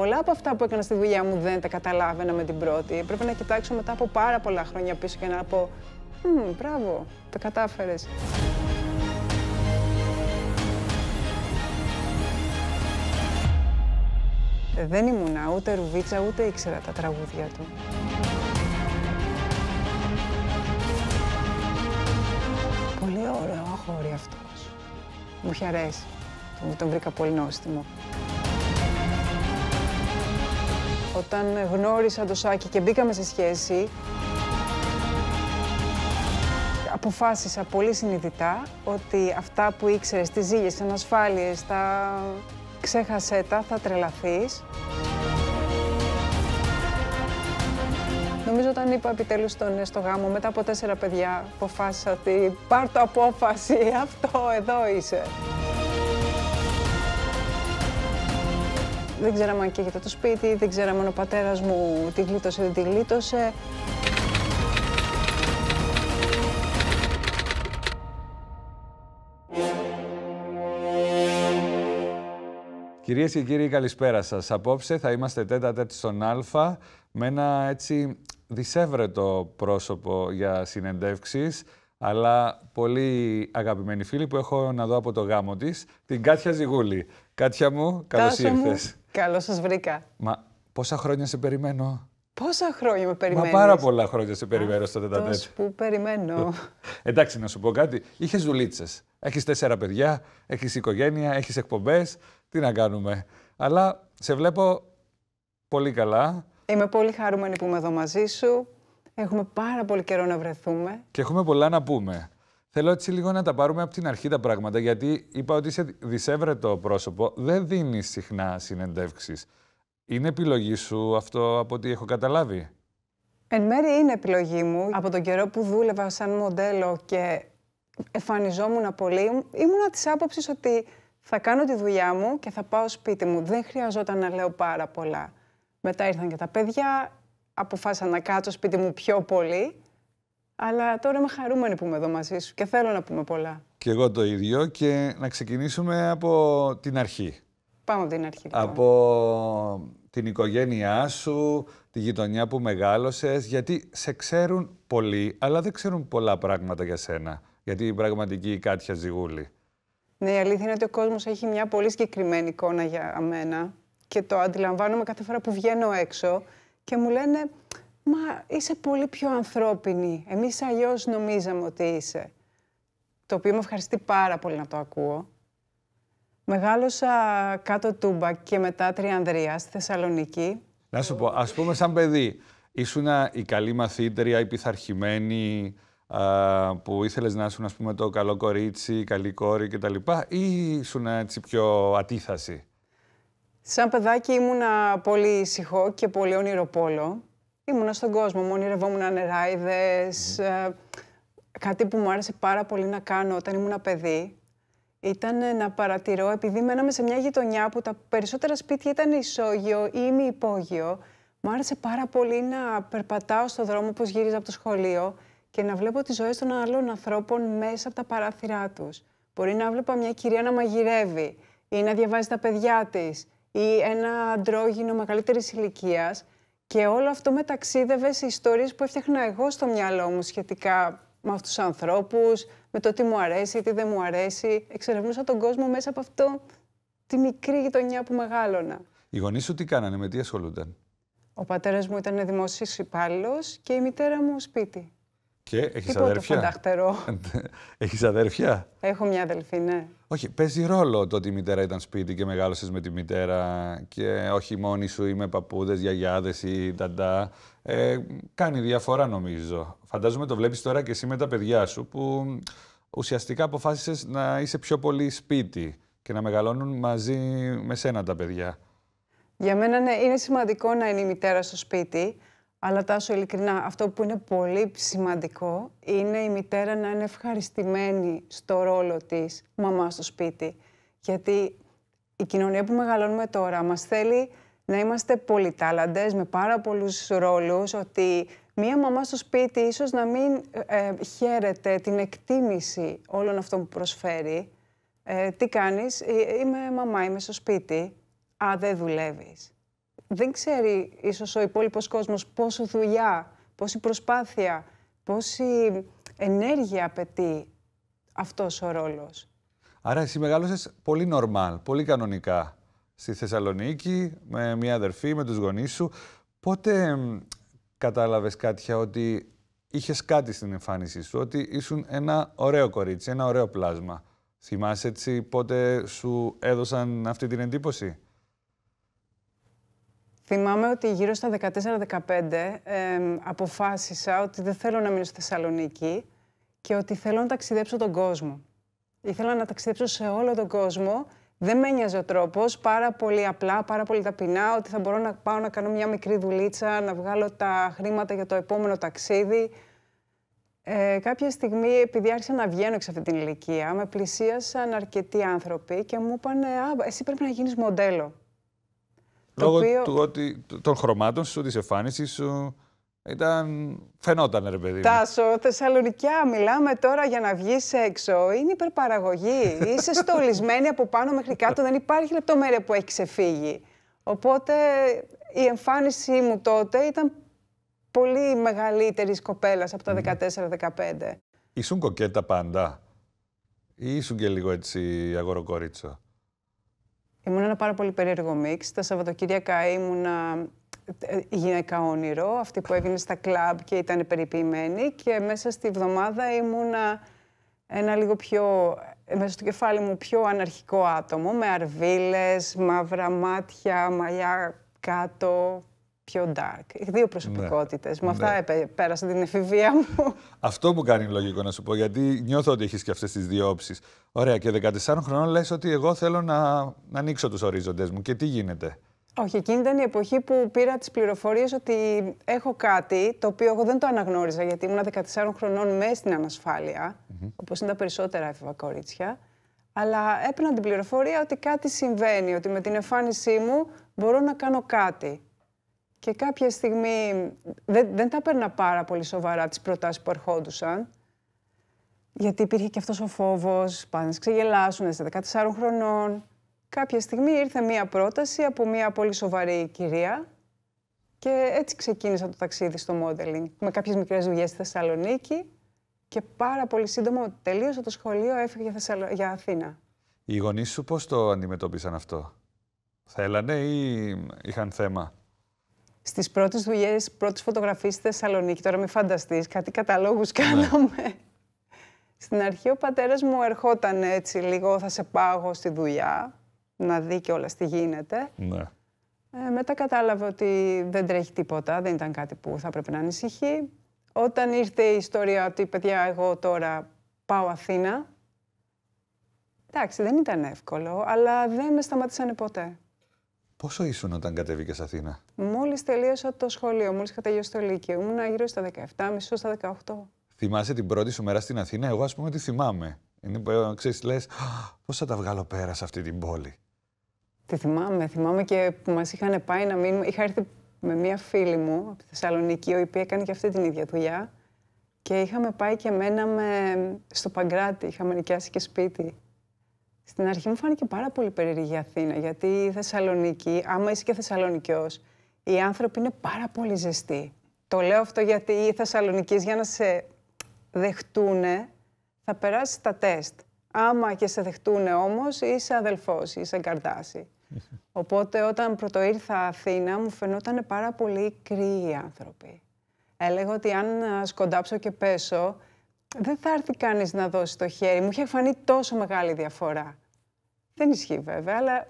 πολλά από αυτά που έκανα στη δουλειά μου δεν τα καταλάβαινα με την πρώτη. Πρέπει να κοιτάξω μετά από πάρα πολλά χρόνια πίσω και να πω «Μμμ, μπράβο, τα κατάφερες». Δεν ήμουνα ούτε ρουβίτσα, ούτε ήξερα τα τραγούδια του. Πολύ ωραίο αγόρι αυτός. Μου είχε αρέσει. Τον βρήκα πολύ νόστιμο. Όταν γνώρισα το Σάκη και μπήκαμε σε σχέση, αποφάσισα πολύ συνειδητά ότι αυτά που ήξερες τις ζήλες, τις ανασφάλειες, τα ξέχασέ τα, θα τρελαθείς. Νομίζω όταν είπα επιτέλους στον ε, στο γάμο, μετά από τέσσερα παιδιά, αποφάσισα ότι πάρ' το απόφαση, αυτό εδώ είσαι. δεν ξέραμε αν καίγεται το σπίτι, δεν ξέραμε αν ο πατέρας μου τη γλίτωσε δεν τη γλίτωσε. Κυρίες και κύριοι, καλησπέρα σας. Απόψε θα είμαστε τέτα στον Α με ένα έτσι δυσέβρετο πρόσωπο για συνεντεύξεις, αλλά πολύ αγαπημένη φίλη που έχω να δω από το γάμο της. την Κάτια Ζιγούλη. Κάτια μου, καλώς ήρθες. Καλώς σας βρήκα. Μα πόσα χρόνια σε περιμένω. Πόσα χρόνια με περιμένω. Μα πάρα πολλά χρόνια σε περιμένω στο τετατέτ. που περιμένω. Εντάξει, να σου πω κάτι. Είχες δουλίτσες. Έχεις τέσσερα παιδιά, έχεις οικογένεια, έχεις εκπομπές. Τι να κάνουμε. Αλλά σε βλέπω πολύ καλά. Είμαι πολύ χαρούμενη που είμαι εδώ μαζί σου. Έχουμε πάρα πολύ καιρό να βρεθούμε. Και έχουμε πολλά να πούμε. Θέλω έτσι λίγο να τα πάρουμε από την αρχή τα πράγματα, γιατί είπα ότι είσαι δυσέβρετο πρόσωπο, δεν δίνει συχνά συνεντεύξεις. Είναι επιλογή σου αυτό από ό,τι έχω καταλάβει. Εν μέρει είναι επιλογή μου. Από τον καιρό που δούλευα σαν μοντέλο και εμφανιζόμουν πολύ, ήμουνα της άποψης ότι θα κάνω τη δουλειά μου και θα πάω σπίτι μου. Δεν χρειαζόταν να λέω πάρα πολλά. Μετά ήρθαν και τα παιδιά, αποφάσισα να κάτσω σπίτι μου πιο πολύ αλλά τώρα είμαι χαρούμενη που είμαι εδώ μαζί σου και θέλω να πούμε πολλά. Και εγώ το ίδιο και να ξεκινήσουμε από την αρχή. Πάμε από την αρχή. Λοιπόν. Από την οικογένειά σου, τη γειτονιά που μεγάλωσες, γιατί σε ξέρουν πολλοί, αλλά δεν ξέρουν πολλά πράγματα για σένα. Γιατί η πραγματική Κάτια ζυγούλη. Ναι, η αλήθεια είναι ότι ο κόσμος έχει μια πολύ συγκεκριμένη εικόνα για μένα και το αντιλαμβάνομαι κάθε φορά που βγαίνω έξω και μου λένε Μα είσαι πολύ πιο ανθρώπινη. Εμείς αλλιώς νομίζαμε ότι είσαι. Το οποίο με ευχαριστεί πάρα πολύ να το ακούω. Μεγάλωσα κάτω Τούμπα και μετά Τριανδρία στη Θεσσαλονίκη. Να σου πω, ας πούμε σαν παιδί, ήσουν η καλή μαθήτρια, η πειθαρχημένη, που ήθελες να ήσουν ας πούμε το καλό κορίτσι, η καλή κόρη κτλ. Ή ήσουν έτσι πιο ατίθαση. Σαν παιδάκι ήμουνα πολύ ησυχό και πολύ ονειροπόλο. Ήμουνα στον κόσμο μου, ονειρευόμουν νεράιδες. Mm. Ε, κάτι που μου άρεσε πάρα πολύ να κάνω όταν ήμουν παιδί ήταν ε, να παρατηρώ, επειδή μέναμε σε μια γειτονιά που τα περισσότερα σπίτια ήταν ισόγειο ή ημι-υπόγειο, μου άρεσε πάρα πολύ να περπατάω στον δρόμο όπως γύριζα από το σχολείο και να βλέπω τις ζωές των άλλων ανθρώπων μέσα από τα παράθυρά τους. Μπορεί να βλέπα μια κυρία να μαγειρεύει ή να διαβάζει τα παιδιά της ή ένα αντρόγινο μεγαλύτερης ηλικίας και όλο αυτό με ταξίδευε σε ιστορίες που έφτιαχνα εγώ στο μυαλό μου σχετικά με αυτούς τους ανθρώπους, με το τι μου αρέσει, τι δεν μου αρέσει. Εξερευνούσα τον κόσμο μέσα από αυτό τη μικρή γειτονιά που μεγάλωνα. Οι γονείς σου τι κάνανε, με τι ασχολούνταν. Ο πατέρας μου ήταν δημόσιος υπάλληλος και η μητέρα μου σπίτι. Και έχεις αδέρφια. φανταχτερό. έχεις αδέρφια. Έχω μια αδελφή, ναι. Όχι, παίζει ρόλο το ότι η μητέρα ήταν σπίτι και μεγάλωσες με τη μητέρα και όχι μόνη σου ή με παππούδες, γιαγιάδες ή ταντά. Ε, κάνει διαφορά νομίζω. Φαντάζομαι το βλέπεις τώρα και εσύ με τα παιδιά σου που ουσιαστικά αποφάσισες να είσαι πιο πολύ σπίτι και να μεγαλώνουν μαζί με σένα τα παιδιά. Για μένα ναι, είναι σημαντικό να είναι η μητέρα στο σπίτι. Αλλά τάσο ειλικρινά, αυτό που είναι πολύ σημαντικό είναι η μητέρα να είναι ευχαριστημένη στο ρόλο της μαμάς στο σπίτι. Γιατί η κοινωνία που μεγαλώνουμε τώρα μας θέλει να είμαστε πολυτάλαντες με πάρα πολλούς ρόλους, ότι μία μαμά στο σπίτι ίσως να μην ε, ε χαίρεται την εκτίμηση όλων αυτών που προσφέρει. Ε, τι κάνεις, ε, είμαι μαμά, είμαι στο σπίτι. Α, δεν δουλεύεις δεν ξέρει ίσως ο υπόλοιπος κόσμος πόσο δουλειά, πόση προσπάθεια, πόση ενέργεια απαιτεί αυτός ο ρόλος. Άρα εσύ μεγάλωσες πολύ νορμάλ, πολύ κανονικά στη Θεσσαλονίκη, με μια αδερφή, με τους γονείς σου. Πότε κατάλαβες κάτι, ότι είχες κάτι στην εμφάνισή σου, ότι ήσουν ένα ωραίο κορίτσι, ένα ωραίο πλάσμα. Θυμάσαι έτσι πότε σου έδωσαν αυτή την εντύπωση. Θυμάμαι ότι γύρω στα 14-15 αποφάσισα ότι δεν θέλω να μείνω στη Θεσσαλονίκη και ότι θέλω να ταξιδέψω τον κόσμο. Ήθελα να ταξιδέψω σε όλο τον κόσμο. Δεν με ένοιαζε ο τρόπος. Πάρα πολύ απλά, πάρα πολύ ταπεινά, ότι θα μπορώ να πάω να κάνω μια μικρή δουλίτσα, να βγάλω τα χρήματα για το επόμενο ταξίδι. Ε, κάποια στιγμή, επειδή άρχισα να βγαίνω εξ αυτή την ηλικία, με πλησίασαν αρκετοί άνθρωποι και μου είπαν Α, εσύ πρέπει να γίνεις μοντέλο. Λόγω του ότι των χρωμάτων σου, της εμφάνισης σου. Ήταν... Φαινόταν, ρε παιδί. Τάσο, Θεσσαλονικιά, μιλάμε τώρα για να βγεις έξω. Είναι υπερπαραγωγή. Είσαι στολισμένη από πάνω μέχρι κάτω. Δεν υπάρχει λεπτομέρεια που έχει ξεφύγει. Οπότε η εμφάνισή μου τότε ήταν πολύ μεγαλύτερη κοπέλας από τα 14-15. Ήσουν κοκέτα πάντα. Ή ήσουν και λίγο έτσι αγοροκορίτσο. Ήμουν ένα πάρα πολύ περίεργο μίξ. Τα Σαββατοκύριακα ήμουνα ε, ε, γυναίκα όνειρο, αυτή που έβγαινε στα κλαμπ και ήταν περιποιημένη και μέσα στη βδομάδα ήμουνα ένα λίγο πιο, ε, μέσα στο κεφάλι μου, πιο αναρχικό άτομο με αρβίλες, μαύρα μάτια, μαλλιά κάτω, πιο dark. Δύο προσωπικότητες. Ναι. Με αυτά ναι. πέρασε την εφηβεία μου. Αυτό μου κάνει λογικό να σου πω, γιατί νιώθω ότι έχεις και αυτές τις δύο όψεις. Ωραία, και 14 χρονών λες ότι εγώ θέλω να, να ανοίξω τους ορίζοντες μου. Και τι γίνεται. Όχι, εκείνη ήταν η εποχή που πήρα τις πληροφορίες ότι έχω κάτι το οποίο εγώ δεν το αναγνώριζα γιατί ήμουν 14 χρονών μέσα στην ανασφάλεια, mm -hmm. όπως είναι τα περισσότερα έφηβα κορίτσια. Αλλά έπαιρνα την πληροφορία ότι κάτι συμβαίνει, ότι με την εμφάνισή μου μπορώ να κάνω κάτι. Και κάποια στιγμή δεν, δεν τα παίρνα πάρα πολύ σοβαρά τις προτάσεις που ερχόντουσαν. Γιατί υπήρχε και αυτός ο φόβος, πάνε ξεγελάσουν, στις 14 χρονών. Κάποια στιγμή ήρθε μία πρόταση από μία πολύ σοβαρή κυρία και έτσι ξεκίνησα το ταξίδι στο modeling. Με κάποιες μικρές δουλειές στη Θεσσαλονίκη και πάρα πολύ σύντομα τελείωσα το σχολείο, έφυγε για, Αθήνα. Οι γονείς σου πώς το αντιμετώπισαν αυτό. Θέλανε ή είχαν θέμα στις πρώτες δουλειές, πρώτες φωτογραφίες στη Θεσσαλονίκη. Τώρα, μην φανταστείς, κάτι καταλόγους ναι. κάναμε. Στην αρχή ο πατέρας μου ερχόταν έτσι λίγο, θα σε πάγω στη δουλειά, να δει και όλα τι γίνεται. Ναι. Ε, μετά κατάλαβε ότι δεν τρέχει τίποτα, δεν ήταν κάτι που θα πρέπει να ανησυχεί. Όταν ήρθε η ιστορία ότι παιδιά εγώ τώρα πάω Αθήνα, εντάξει δεν ήταν εύκολο, αλλά δεν με σταματήσανε ποτέ. Πόσο ήσουν όταν κατέβηκες Αθήνα, Μόλις τελείωσα το σχολείο, μόλις είχα τελειώσει το Λύκειο. Ήμουν γύρω στα 17, μισό στα 18. Θυμάσαι την πρώτη σου μέρα στην Αθήνα, εγώ ας πούμε τη θυμάμαι. Είναι, που, ε, ξέρεις, λες, πώς θα τα βγάλω πέρα σε αυτή την πόλη. Τη θυμάμαι, θυμάμαι και που μας είχαν πάει να μείνουμε. Είχα έρθει με μία φίλη μου από τη Θεσσαλονίκη, η οποία έκανε και αυτή την ίδια δουλειά. Και είχαμε πάει και μέναμε στο Παγκράτη, είχαμε νοικιάσει και σπίτι. Στην αρχή μου φάνηκε πάρα πολύ περίεργη η Αθήνα, γιατί η Θεσσαλονίκη, άμα είσαι και Θεσσαλονικιός, οι άνθρωποι είναι πάρα πολύ ζεστοί. Το λέω αυτό γιατί οι Θεσσαλονικείς για να σε δεχτούν θα περάσει τα τεστ. Άμα και σε δεχτούν όμως είσαι αδελφός, είσαι καρδάση. Οπότε όταν πρώτο ήρθα Αθήνα μου φαινόταν πάρα πολύ κρύοι οι άνθρωποι. Έλεγα ότι αν ε, σκοντάψω και πέσω δεν θα έρθει κανείς να δώσει το χέρι. Μου είχε φανεί τόσο μεγάλη διαφορά. Δεν ισχύει βέβαια, αλλά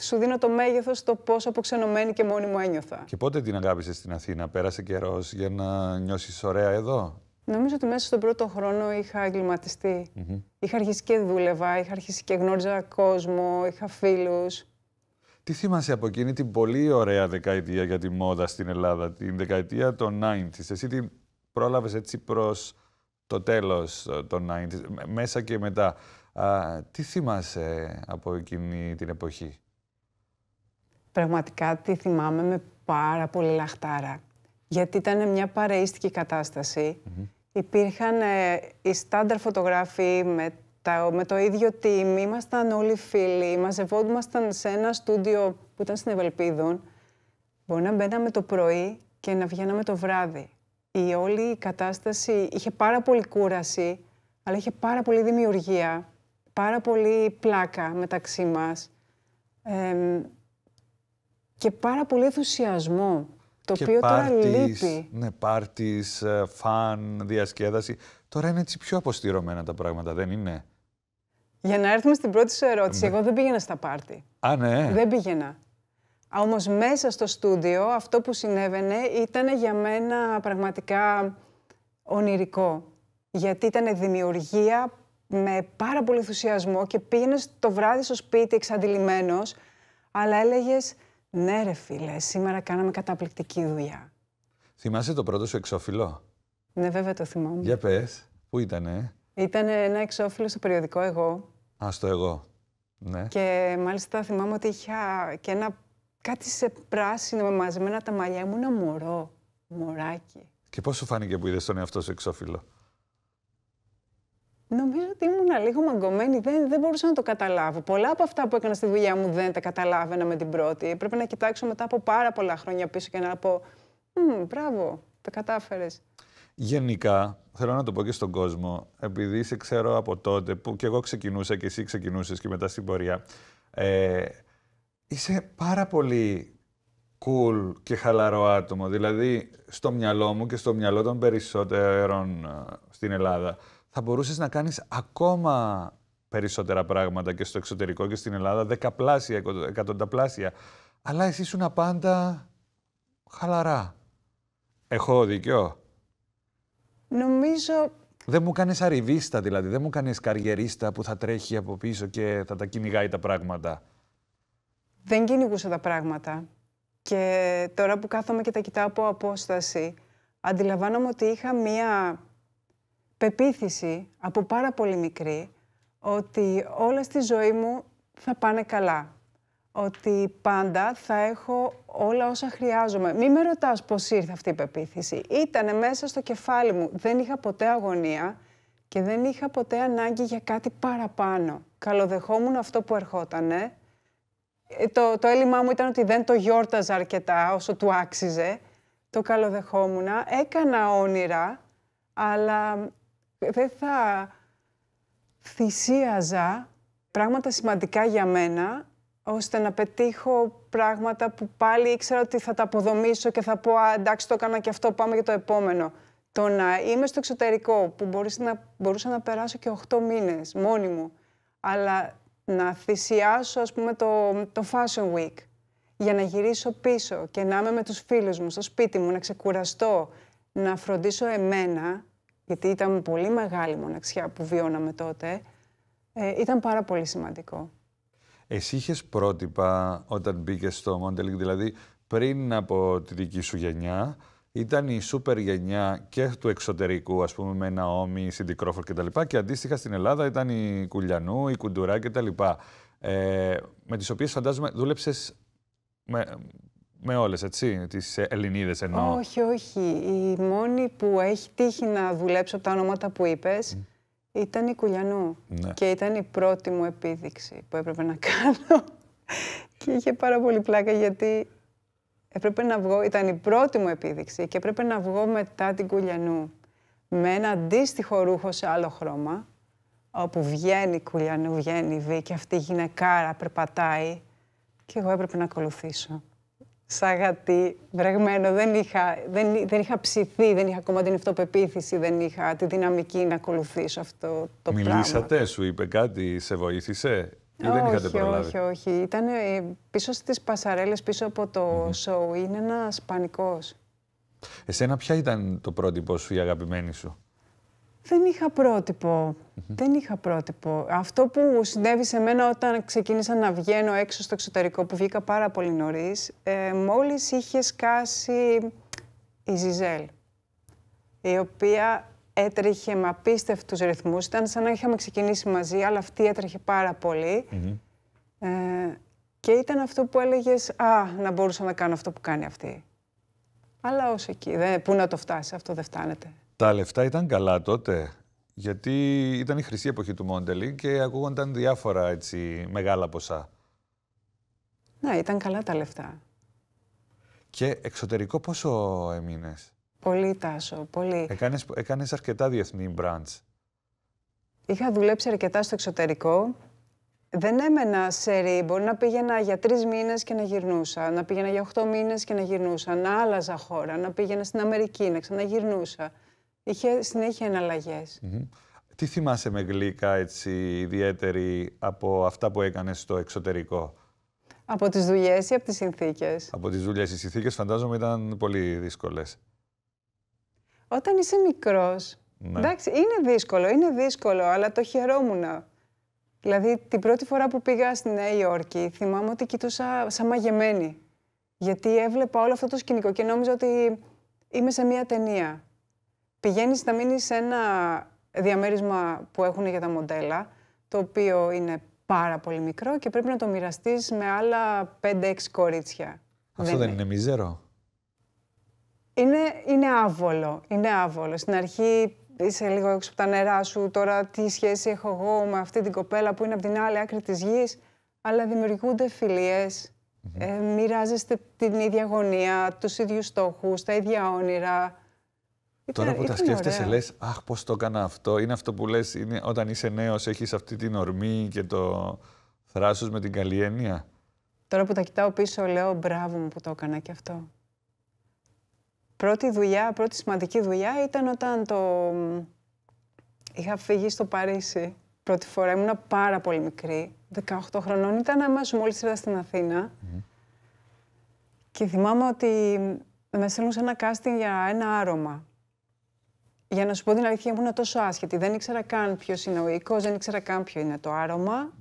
σου δίνω το μέγεθος το πόσο αποξενωμένη και μόνη μου ένιωθα. Και πότε την αγάπησες στην Αθήνα, πέρασε καιρός για να νιώσεις ωραία εδώ. Νομίζω ότι μέσα στον πρώτο χρόνο είχα εγκληματιστεί. Mm -hmm. Είχα αρχίσει και δούλευα, είχα αρχίσει και γνώριζα κόσμο, είχα φίλους. Τι θυμάσαι από εκείνη την πολύ ωραία δεκαετία για τη μόδα στην Ελλάδα, την δεκαετία των 90s. Εσύ την πρόλαβες έτσι προς το τέλος ε, των 90 μέσα και μετά. τι θυμάσαι από εκείνη την εποχή. Πραγματικά τη θυμάμαι με πάρα πολύ λαχτάρα. Γιατί ήταν μια παρείστικη Υπήρχαν ε, οι στάνταρ φωτογράφοι με, τα, με το ίδιο team. Ήμασταν όλοι φίλοι. μαζευόμασταν σε ένα στούντιο που ήταν στην Ευελπίδων. Μπορεί να μπαίναμε το πρωί και να βγαίναμε το βράδυ η όλη η κατάσταση είχε πάρα πολύ κούραση, αλλά είχε πάρα πολύ δημιουργία, πάρα πολύ πλάκα μεταξύ μας ε, και πάρα πολύ ενθουσιασμό, το οποίο τώρα λείπει. Ναι, πάρτις, ε, φαν, διασκέδαση. Τώρα είναι έτσι πιο αποστηρωμένα τα πράγματα, δεν είναι. Για να έρθουμε στην πρώτη σου ερώτηση, ναι. εγώ δεν πήγαινα στα πάρτι. Α, ναι. Δεν πήγαινα. Όμως μέσα στο στούντιο αυτό που συνέβαινε ήταν για μένα πραγματικά ονειρικό. Γιατί ήταν δημιουργία με πάρα πολύ ενθουσιασμό και πήγαινες το βράδυ στο σπίτι εξαντλημένος, αλλά έλεγες «Ναι, εξαντλημένο, κάναμε καταπληκτική δουλειά». Θυμάσαι έλεγε Ναι, βέβαια το θυμάμαι. Για πες, πού ήτανε. Ήταν ένα εξώφυλλο στο περιοδικό «Εγώ». Α, στο «Εγώ». Ναι. Και μάλιστα θυμάμαι ότι είχα και ένα κάτι σε πράσινο με μαζεμένα τα μαλλιά. Ήμουν μωρό, μωράκι. Και πώς σου φάνηκε που είδες τον εαυτό σου εξώφυλλο. Νομίζω ότι ήμουν λίγο μαγκωμένη, δεν, δεν μπορούσα να το καταλάβω. Πολλά από αυτά που έκανα στη δουλειά μου δεν τα καταλάβαινα με την πρώτη. Πρέπει να κοιτάξω μετά από πάρα πολλά χρόνια πίσω και να πω «Μπράβο, τα κατάφερες». Γενικά, θέλω να το πω και στον κόσμο, επειδή σε ξέρω από τότε που κι εγώ ξεκινούσα και εσύ ξεκινούσες και μετά στην πορεία, ε, είσαι πάρα πολύ cool και χαλαρό άτομο. Δηλαδή, στο μυαλό μου και στο μυαλό των περισσότερων ε, στην Ελλάδα, θα μπορούσες να κάνεις ακόμα περισσότερα πράγματα και στο εξωτερικό και στην Ελλάδα, δεκαπλάσια, εκατονταπλάσια. Αλλά εσύ ήσουν πάντα χαλαρά. Έχω δίκιο. Νομίζω... Δεν μου κάνεις αριβίστα δηλαδή, δεν μου κάνεις καριερίστα που θα τρέχει από πίσω και θα τα κυνηγάει τα πράγματα δεν κυνηγούσα τα πράγματα. Και τώρα που κάθομαι και τα κοιτάω από απόσταση, αντιλαμβάνομαι ότι είχα μία πεποίθηση από πάρα πολύ μικρή ότι όλα στη ζωή μου θα πάνε καλά. Ότι πάντα θα έχω όλα όσα χρειάζομαι. Μην με ρωτάς πώς ήρθε αυτή η πεποίθηση. Ήτανε μέσα στο κεφάλι μου. Δεν είχα ποτέ αγωνία και δεν είχα ποτέ ανάγκη για κάτι παραπάνω. Καλοδεχόμουν αυτό που ερχότανε ε, το, το έλλειμμά μου ήταν ότι δεν το γιόρταζα αρκετά όσο του άξιζε. Το καλοδεχόμουνα Έκανα όνειρα, αλλά ε, δεν θα θυσίαζα πράγματα σημαντικά για μένα, ώστε να πετύχω πράγματα που πάλι ήξερα ότι θα τα αποδομήσω και θα πω «Α, εντάξει, το έκανα και αυτό, πάμε για το επόμενο». Το να είμαι στο εξωτερικό, που μπορούσα να, μπορούσα να περάσω και 8 μήνες μόνη μου, αλλά να θυσιάσω ας πούμε το, το Fashion Week για να γυρίσω πίσω και να είμαι με τους φίλους μου στο σπίτι μου, να ξεκουραστώ, να φροντίσω εμένα, γιατί ήταν πολύ μεγάλη μοναξιά που βιώναμε τότε, ε, ήταν πάρα πολύ σημαντικό. Εσύ είχες πρότυπα όταν μπήκες στο Μόντελινγκ, δηλαδή πριν από τη δική σου γενιά, ήταν η σούπερ γενιά και του εξωτερικού, ας πούμε, με Ναόμι, Σιντι Κρόφορ τα Και, και αντίστοιχα στην Ελλάδα ήταν η Κουλιανού, η Κουντουρά κτλ. Ε, με τις οποίες φαντάζομαι δούλεψες με, με όλες, έτσι, τις Ελληνίδες εννοώ. Όχι, όχι. Η μόνη που έχει τύχει να δουλέψω από τα ονόματα που είπες, ήταν η Κουλιανού. Ναι. Και ήταν η πρώτη μου επίδειξη που έπρεπε να κάνω. και είχε πάρα πολύ πλάκα γιατί Έπρεπε να βγω, ήταν η πρώτη μου επίδειξη και έπρεπε να βγω μετά την Κουλιανού με ένα αντίστοιχο ρούχο σε άλλο χρώμα, όπου βγαίνει η Κουλιανού, βγαίνει η Βή και αυτή η γυναικάρα περπατάει και εγώ έπρεπε να ακολουθήσω. Σαν γιατί βρεγμένο, δεν είχα, δεν, δεν είχα ψηθεί, δεν είχα ακόμα την αυτοπεποίθηση, δεν είχα τη δυναμική να ακολουθήσω αυτό το πράγμα. Μιλήσατε, σου είπε κάτι, σε βοήθησε όχι, όχι, όχι. Ήταν ε, πίσω στις πασαρέλες, πίσω από το σοου. Είναι ένας πανικός. Εσένα ποια ήταν το πρότυπο σου, η αγαπημένη σου. Δεν είχα πρότυπο. Δεν είχα πρότυπο. Αυτό που συνέβη σε μένα όταν ξεκίνησα να βγαίνω έξω στο εξωτερικό, που βγήκα πάρα πολύ νωρίς, ε, μόλις είχε σκάσει η Ζιζέλ, η οποία έτρεχε με απίστευτους ρυθμούς. Ήταν σαν να είχαμε ξεκινήσει μαζί, αλλά αυτή έτρεχε πάρα πολύ. ε, και ήταν αυτό που έλεγες, α, να μπορούσα να κάνω αυτό που κάνει αυτή. Αλλά ως εκεί, δε, πού να το φτάσει, αυτό δεν φτάνεται. Τα λεφτά ήταν καλά τότε, γιατί ήταν η χρυσή εποχή του Μόντελι και ακούγονταν διάφορα έτσι, μεγάλα ποσά. Ναι, ήταν καλά τα λεφτά. Και εξωτερικό πόσο έμεινες. Πολύ, Τάσο, πολύ. Έκανες, έκανες αρκετά διεθνή μπραντς. Είχα δουλέψει αρκετά στο εξωτερικό. Δεν έμενα σε ρί. Μπορεί να πήγαινα για τρεις μήνες και να γυρνούσα, να πήγαινα για οχτώ μήνες και να γυρνούσα, να άλλαζα χώρα, να πήγαινα στην Αμερική, να ξαναγυρνούσα. Είχε συνέχεια εναλλαγές. Mm Τι θυμάσαι με γλύκα έτσι ιδιαίτερη από αυτά που έκανες στο εξωτερικό. Από τις δουλειές ή από τις συνθήκες. Από τις δουλειές. Οι συνθήκες φαντάζομαι ήταν πολύ δύσκολες όταν είσαι μικρός, ναι. εντάξει, είναι δύσκολο, είναι δύσκολο, αλλά το χαιρόμουν. Δηλαδή, την πρώτη φορά που πήγα στη Νέα Υόρκη, θυμάμαι ότι κοιτούσα σαν μαγεμένη. Γιατί έβλεπα όλο αυτό το σκηνικό και νόμιζα ότι είμαι σε μία ταινία. Πηγαίνεις να μείνεις σε ένα διαμέρισμα που έχουν για τα μοντέλα, το οποίο είναι πάρα πολύ μικρό και πρέπει να το μοιραστείς με άλλα 5-6 κορίτσια. Αυτό δεν, δεν είναι μιζέρο. Είναι, είναι άβολο. Είναι άβολο. Στην αρχή είσαι λίγο έξω από τα νερά σου. Τώρα τι σχέση έχω εγώ με αυτή την κοπέλα που είναι από την άλλη άκρη της γης. Αλλά δημιουργούνται ε, μοιράζεστε την ίδια γωνία, τους ίδιους στόχους, τα ίδια όνειρα. Τώρα που τα σκέφτεσαι, λες Αχ, πώς το έκανα αυτό. Είναι αυτό που λες, όταν είσαι νέος έχεις αυτή την ορμή και το θράσος με την καλλιένεια. Τώρα που τα κοιτάω πίσω, λέω Μπράβο μου που το έκανα και αυτό πρώτη δουλειά, πρώτη σημαντική δουλειά ήταν όταν το... είχα φύγει στο Παρίσι. Πρώτη φορά ήμουνα πάρα πολύ μικρή. 18 χρονών ήταν αμέσως μόλις ήρθα στην Αθήνα. Και θυμάμαι ότι με στέλνουν σε ένα casting για ένα άρωμα. Για να σου πω την αλήθεια, ήμουν τόσο άσχετη. Δεν ήξερα καν ποιος είναι ο οίκος, δεν ήξερα καν ποιο είναι το άρωμα.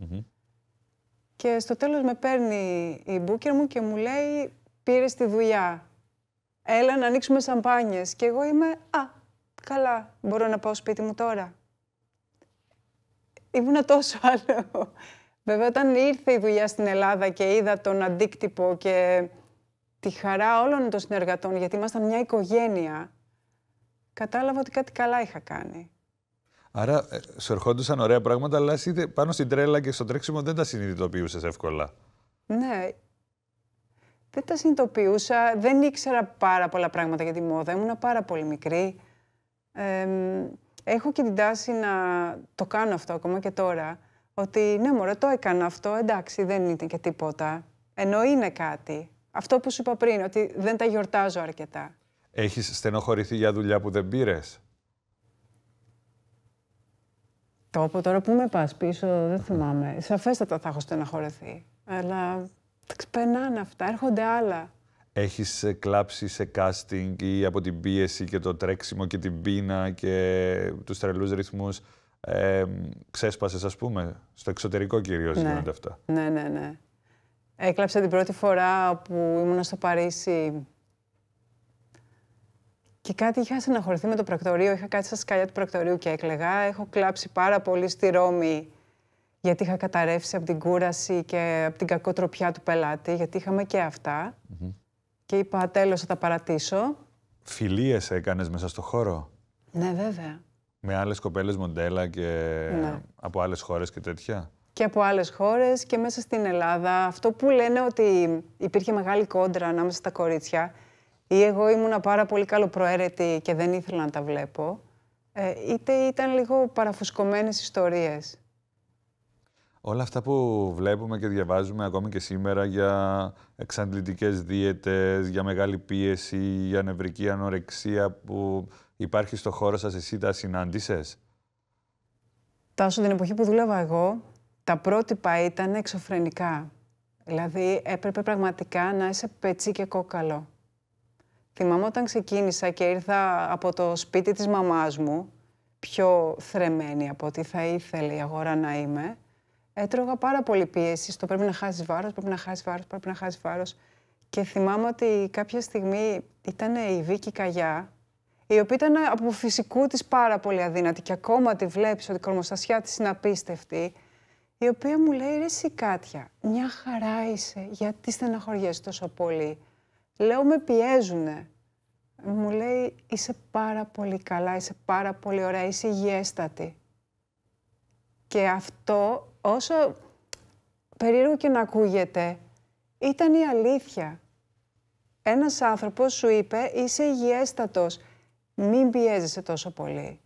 Και στο τέλος με παίρνει η μπούκερ μου και μου λέει πήρες τη δουλειά» έλα να ανοίξουμε σαμπάνιες. Και εγώ είμαι, α, καλά, μπορώ να πάω σπίτι μου τώρα. Ήμουν τόσο άλλο. Βέβαια, όταν ήρθε η δουλειά στην Ελλάδα και είδα τον αντίκτυπο και τη χαρά όλων των συνεργατών, γιατί ήμασταν μια οικογένεια, κατάλαβα ότι κάτι καλά είχα κάνει. Άρα ε, σου ερχόντουσαν ωραία πράγματα, αλλά είτε πάνω στην τρέλα και στο τρέξιμο δεν τα συνειδητοποιούσες εύκολα. Ναι, δεν τα συνειδητοποιούσα, δεν ήξερα πάρα πολλά πράγματα για τη μόδα, ήμουν πάρα πολύ μικρή. έχω και την τάση να το κάνω αυτό ακόμα και τώρα, ότι ναι μωρέ το έκανα αυτό, εντάξει δεν είναι και τίποτα, ενώ είναι κάτι. Αυτό που σου είπα πριν, ότι δεν τα γιορτάζω αρκετά. Έχεις στενοχωρηθεί για δουλειά που δεν πήρες. Τόπο, τώρα που με πας πίσω, δεν θυμάμαι. Σαφέστατα θα έχω στενοχωρηθεί. Αλλά τα ξεπερνάνε αυτά, έρχονται άλλα. Έχεις ε, κλάψει σε κάστινγκ ή από την πίεση και το τρέξιμο και την πείνα και τους τρελούς ρυθμούς. Ε, ξέσπασες, ας πούμε, στο εξωτερικό κυρίως ναι. γίνονται αυτά. Ναι, ναι, ναι. Έκλαψα την πρώτη φορά που ήμουν στο Παρίσι και κάτι είχα συναχωρηθεί με το πρακτορείο, είχα κάτι στα σκαλιά του πρακτορείου και έκλεγα. Έχω κλάψει πάρα πολύ στη Ρώμη γιατί είχα καταρρεύσει από την κούραση και από την κακοτροπιά του πελάτη, γιατί είχαμε και αυτα Και είπα, τέλος θα τα παρατήσω. Φιλίες έκανες μέσα στο χώρο. Ναι, βέβαια. Με άλλες κοπέλες μοντέλα και ναι. από άλλες χώρες και τέτοια. Και από άλλες χώρες και μέσα στην Ελλάδα. Αυτό που λένε ότι υπήρχε μεγάλη κόντρα ανάμεσα στα κορίτσια ή εγώ ήμουνα πάρα πολύ καλοπροαίρετη και δεν ήθελα να τα βλέπω, ε, είτε ήταν λίγο παραφουσκωμένες ιστορίες όλα αυτά που βλέπουμε και διαβάζουμε ακόμη και σήμερα για εξαντλητικές δίαιτες, για μεγάλη πίεση, για νευρική ανορεξία που υπάρχει στο χώρο σας, εσύ τα συνάντησες. Τάσο, την εποχή που δούλευα εγώ, τα πρότυπα ήταν εξωφρενικά. Δηλαδή έπρεπε πραγματικά να είσαι πετσί και κόκαλο. Θυμάμαι όταν ξεκίνησα και ήρθα από το σπίτι της μαμάς μου, πιο θρεμένη από ό,τι θα ήθελε η αγορά να είμαι, έτρωγα πάρα πολύ πίεση στο πρέπει να χάσεις βάρος, πρέπει να χάσεις βάρος, πρέπει να χάσεις βάρος. Και θυμάμαι ότι κάποια στιγμή ήταν η Βίκυ Καγιά, η οποία ήταν από φυσικού της πάρα πολύ αδύνατη και ακόμα τη βλέπεις ότι η κορμοστασιά της είναι απίστευτη. Η οποία μου λέει: Ρε, σικάτια, μια χαρά είσαι, γιατί στεναχωριέσαι τόσο πολύ. Λέω: Με πιέζουνε. Μου λέει: Είσαι πάρα πολύ καλά, είσαι πάρα πολύ ωραία, είσαι υγιέστατη. Και αυτό όσο περίεργο και να ακούγεται, ήταν η αλήθεια. Ένας άνθρωπος σου είπε, είσαι υγιέστατος, μην πιέζεσαι τόσο πολύ.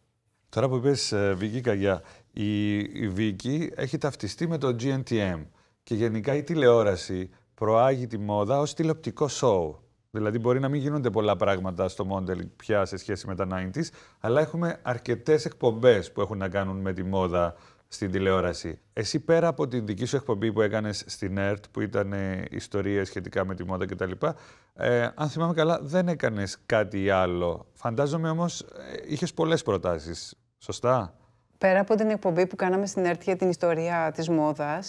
Τώρα που είπες, ε, Βίκυ Καγιά, η, η Βίκυ έχει ταυτιστεί με το GNTM και γενικά η τηλεόραση προάγει τη μόδα ως τηλεοπτικό σοου. Δηλαδή μπορεί να μην γίνονται πολλά πράγματα στο μόντελ πια σε σχέση με τα 90 αλλά έχουμε αρκετές εκπομπές που έχουν να κάνουν με τη μόδα στην τηλεόραση. Εσύ πέρα από την δική σου εκπομπή που έκανες στην ΕΡΤ, που ήταν ε, ιστορία σχετικά με τη μόδα κτλ, ε, αν θυμάμαι καλά δεν έκανες κάτι άλλο. Φαντάζομαι όμως ε, είχες πολλές πολλές προτάσεις, σωστά? Πέρα από την εκπομπή που κάναμε στην ΕΡΤ για την ιστορία της Μόδας,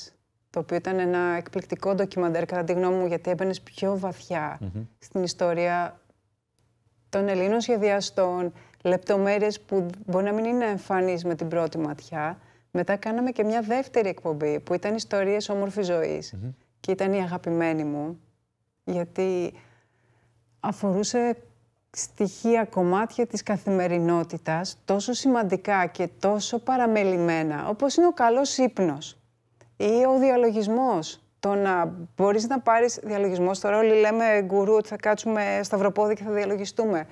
το οποίο ήταν ένα εκπληκτικό ντοκιμαντέρ κατά τη γνώμη μου, γιατί έμπαινες πιο βαθια στην ιστορία των Ελλήνων σχεδιαστών, λεπτομέρειες που μπορεί να μην είναι εμφανείς με την πρώτη ματιά, μετά κάναμε και μια δεύτερη εκπομπή που ήταν ιστορίες όμορφης ζωής και ήταν η αγαπημένη μου γιατί αφορούσε στοιχεία, κομμάτια της καθημερινότητας τόσο σημαντικά και τόσο παραμελημένα όπως είναι ο καλός ύπνος ή ο διαλογισμός. Το να μπορείς να πάρεις διαλογισμός, Τώρα όλοι λέμε γκουρού ότι θα κάτσουμε σταυροπόδι και θα διαλογιστούμε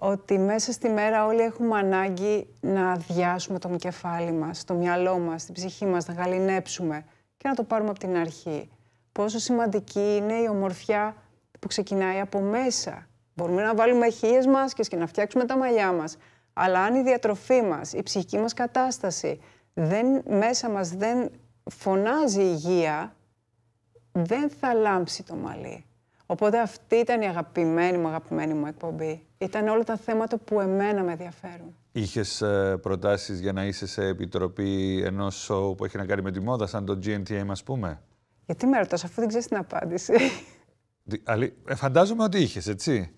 ότι μέσα στη μέρα όλοι έχουμε ανάγκη να αδειάσουμε το κεφάλι μας, το μυαλό μας, την ψυχή μας, να γαλινέψουμε και να το πάρουμε από την αρχή. Πόσο σημαντική είναι η ομορφιά που ξεκινάει από μέσα. Μπορούμε να βάλουμε χείες μάσκες και να φτιάξουμε τα μαλλιά μας. Αλλά αν η διατροφή μας, η ψυχική μας κατάσταση δεν, μέσα μας δεν φωνάζει υγεία, δεν θα λάμψει το μαλλί. Οπότε αυτή ήταν η αγαπημένη μου, αγαπημένη μου εκπομπή. Ήταν όλα τα θέματα που εμένα με ενδιαφέρουν. Είχες προτάσεις για να είσαι σε επιτροπή ενός σοου που έχει να κάνει με τη μόδα, σαν το GNTM, ας πούμε. Γιατί με ρωτάς, αφού δεν ξέρεις την απάντηση. Ε, φαντάζομαι ότι είχες, έτσι.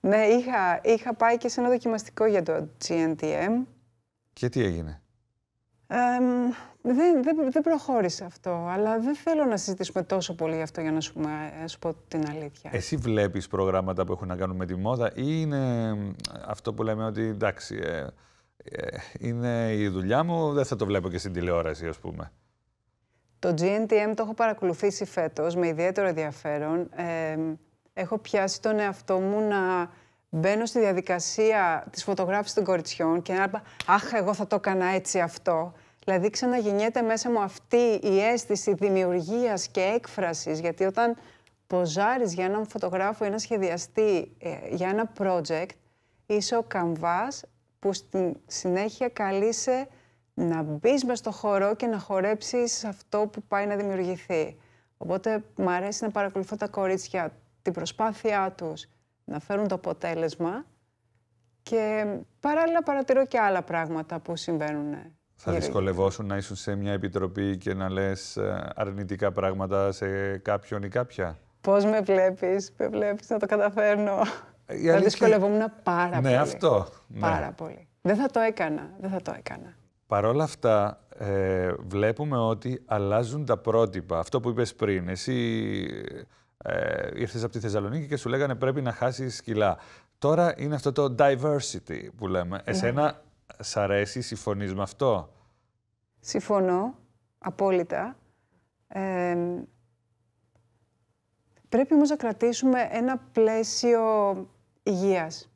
Ναι, είχα, είχα πάει και σε ένα δοκιμαστικό για το GNTM. Και τι έγινε. Ε, δεν, δεν, δεν προχώρησε αυτό, αλλά δεν θέλω να συζητήσουμε τόσο πολύ γι' αυτό για να σου, να ε, σου πω την αλήθεια. Εσύ βλέπεις προγράμματα που έχουν να κάνουν με τη μόδα ή είναι ε, αυτό που λέμε ότι εντάξει, ε, ε, είναι η δουλειά μου, δεν θα το βλέπω και στην τηλεόραση ας πούμε. Το GNTM το έχω παρακολουθήσει φέτος με ιδιαίτερο ενδιαφέρον. Ε, έχω πιάσει τον εαυτό μου να μπαίνω στη διαδικασία της φωτογράφησης των κοριτσιών και να είπα «Αχ, εγώ θα το έκανα έτσι αυτό». Δηλαδή ξαναγεννιέται μέσα μου αυτή η αίσθηση δημιουργίας και έκφρασης, γιατί όταν ποζάρεις για έναν φωτογράφο, ένα σχεδιαστή, ε, για ένα project, είσαι ο καμβάς που στη συνέχεια καλείσαι να μπεις μες στο χώρο και να χορέψεις αυτό που πάει να δημιουργηθεί. Οπότε μου αρέσει να παρακολουθώ τα κορίτσια, την προσπάθειά τους να φέρουν το αποτέλεσμα και παράλληλα παρατηρώ και άλλα πράγματα που συμβαίνουν θα δυσκολευόσουν να είσαι σε μια επιτροπή και να λες ε, αρνητικά πράγματα σε κάποιον ή κάποια. Πώς με βλέπεις, με βλέπεις, να το καταφέρνω. Ε, θα δυσκολευόμουν πάρα ναι, πολύ. Ναι, αυτό. Πάρα πολύ. Δεν θα το έκανα, δεν θα το έκανα. Παρ' όλα αυτά, ε, βλέπουμε ότι αλλάζουν τα πρότυπα. Αυτό που είπες πριν, εσύ ε, ήρθες από τη Θεσσαλονίκη και σου λέγανε πρέπει να χάσεις κιλά. Τώρα είναι αυτό το diversity που λέμε. Ναι. Εσένα Σ' αρέσει, συμφωνείς με αυτό. Συμφωνώ, απόλυτα. πρέπει όμως να κρατήσουμε ένα πλαίσιο υγείας.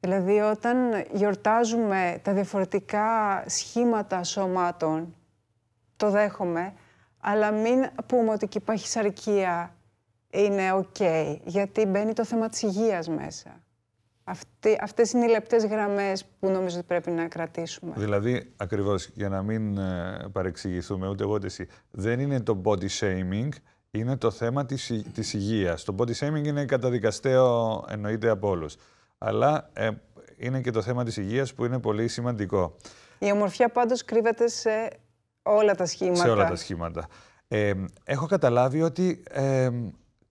Δηλαδή όταν γιορτάζουμε τα διαφορετικά σχήματα σωμάτων, το δέχομαι, αλλά μην πούμε ότι και η παχυσαρκία είναι ok, γιατί μπαίνει το θέμα της υγείας μέσα. Αυτή, αυτές είναι οι λεπτές γραμμές που νομίζω ότι πρέπει να κρατήσουμε. Δηλαδή, ακριβώς, για να μην ε, παρεξηγηθούμε ούτε εγώ ούτε εσύ, δεν είναι το body shaming, είναι το θέμα της, της υγείας. Το body shaming είναι καταδικαστέο, εννοείται από όλους. Αλλά ε, είναι και το θέμα της υγείας που είναι πολύ σημαντικό. Η ομορφιά πάντως κρύβεται σε όλα τα σχήματα. Σε όλα τα σχήματα. Ε, έχω καταλάβει ότι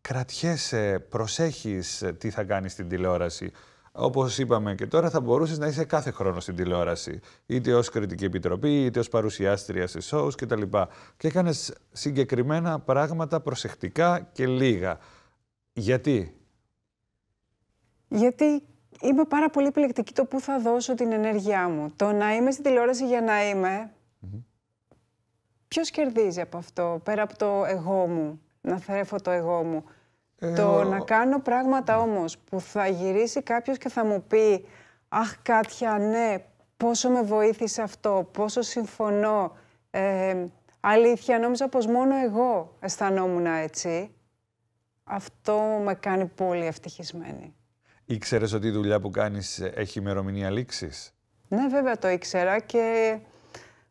κρατιέσαι, προσέχεις τι θα κάνεις στην τηλεόραση. Όπως είπαμε και τώρα, θα μπορούσες να είσαι κάθε χρόνο στην τηλεόραση. Είτε ως κριτική επιτροπή, είτε ως παρουσιάστρια σε σόου κτλ. Και έκανες συγκεκριμένα πράγματα προσεκτικά και λίγα. Γιατί. Γιατί είμαι πάρα πολύ επιλεκτική το πού θα δώσω την ενέργειά μου. Το να είμαι στην τηλεόραση για να είμαι. Ποιος κερδίζει από αυτό, πέρα από το εγώ μου, να θρέφω το εγώ μου. Το ε, να κάνω πράγματα όμως που θα γυρίσει κάποιος και θα μου πει «Αχ, Κάτια, ναι, πόσο με βοήθησε αυτό, πόσο συμφωνώ». Ε, αλήθεια, νόμιζα πως μόνο εγώ αισθανόμουν έτσι. Αυτό με κάνει πολύ ευτυχισμένη. Ήξερες ότι η δουλειά που κάνεις έχει ημερομηνία λήξης. Ναι, βέβαια το ήξερα και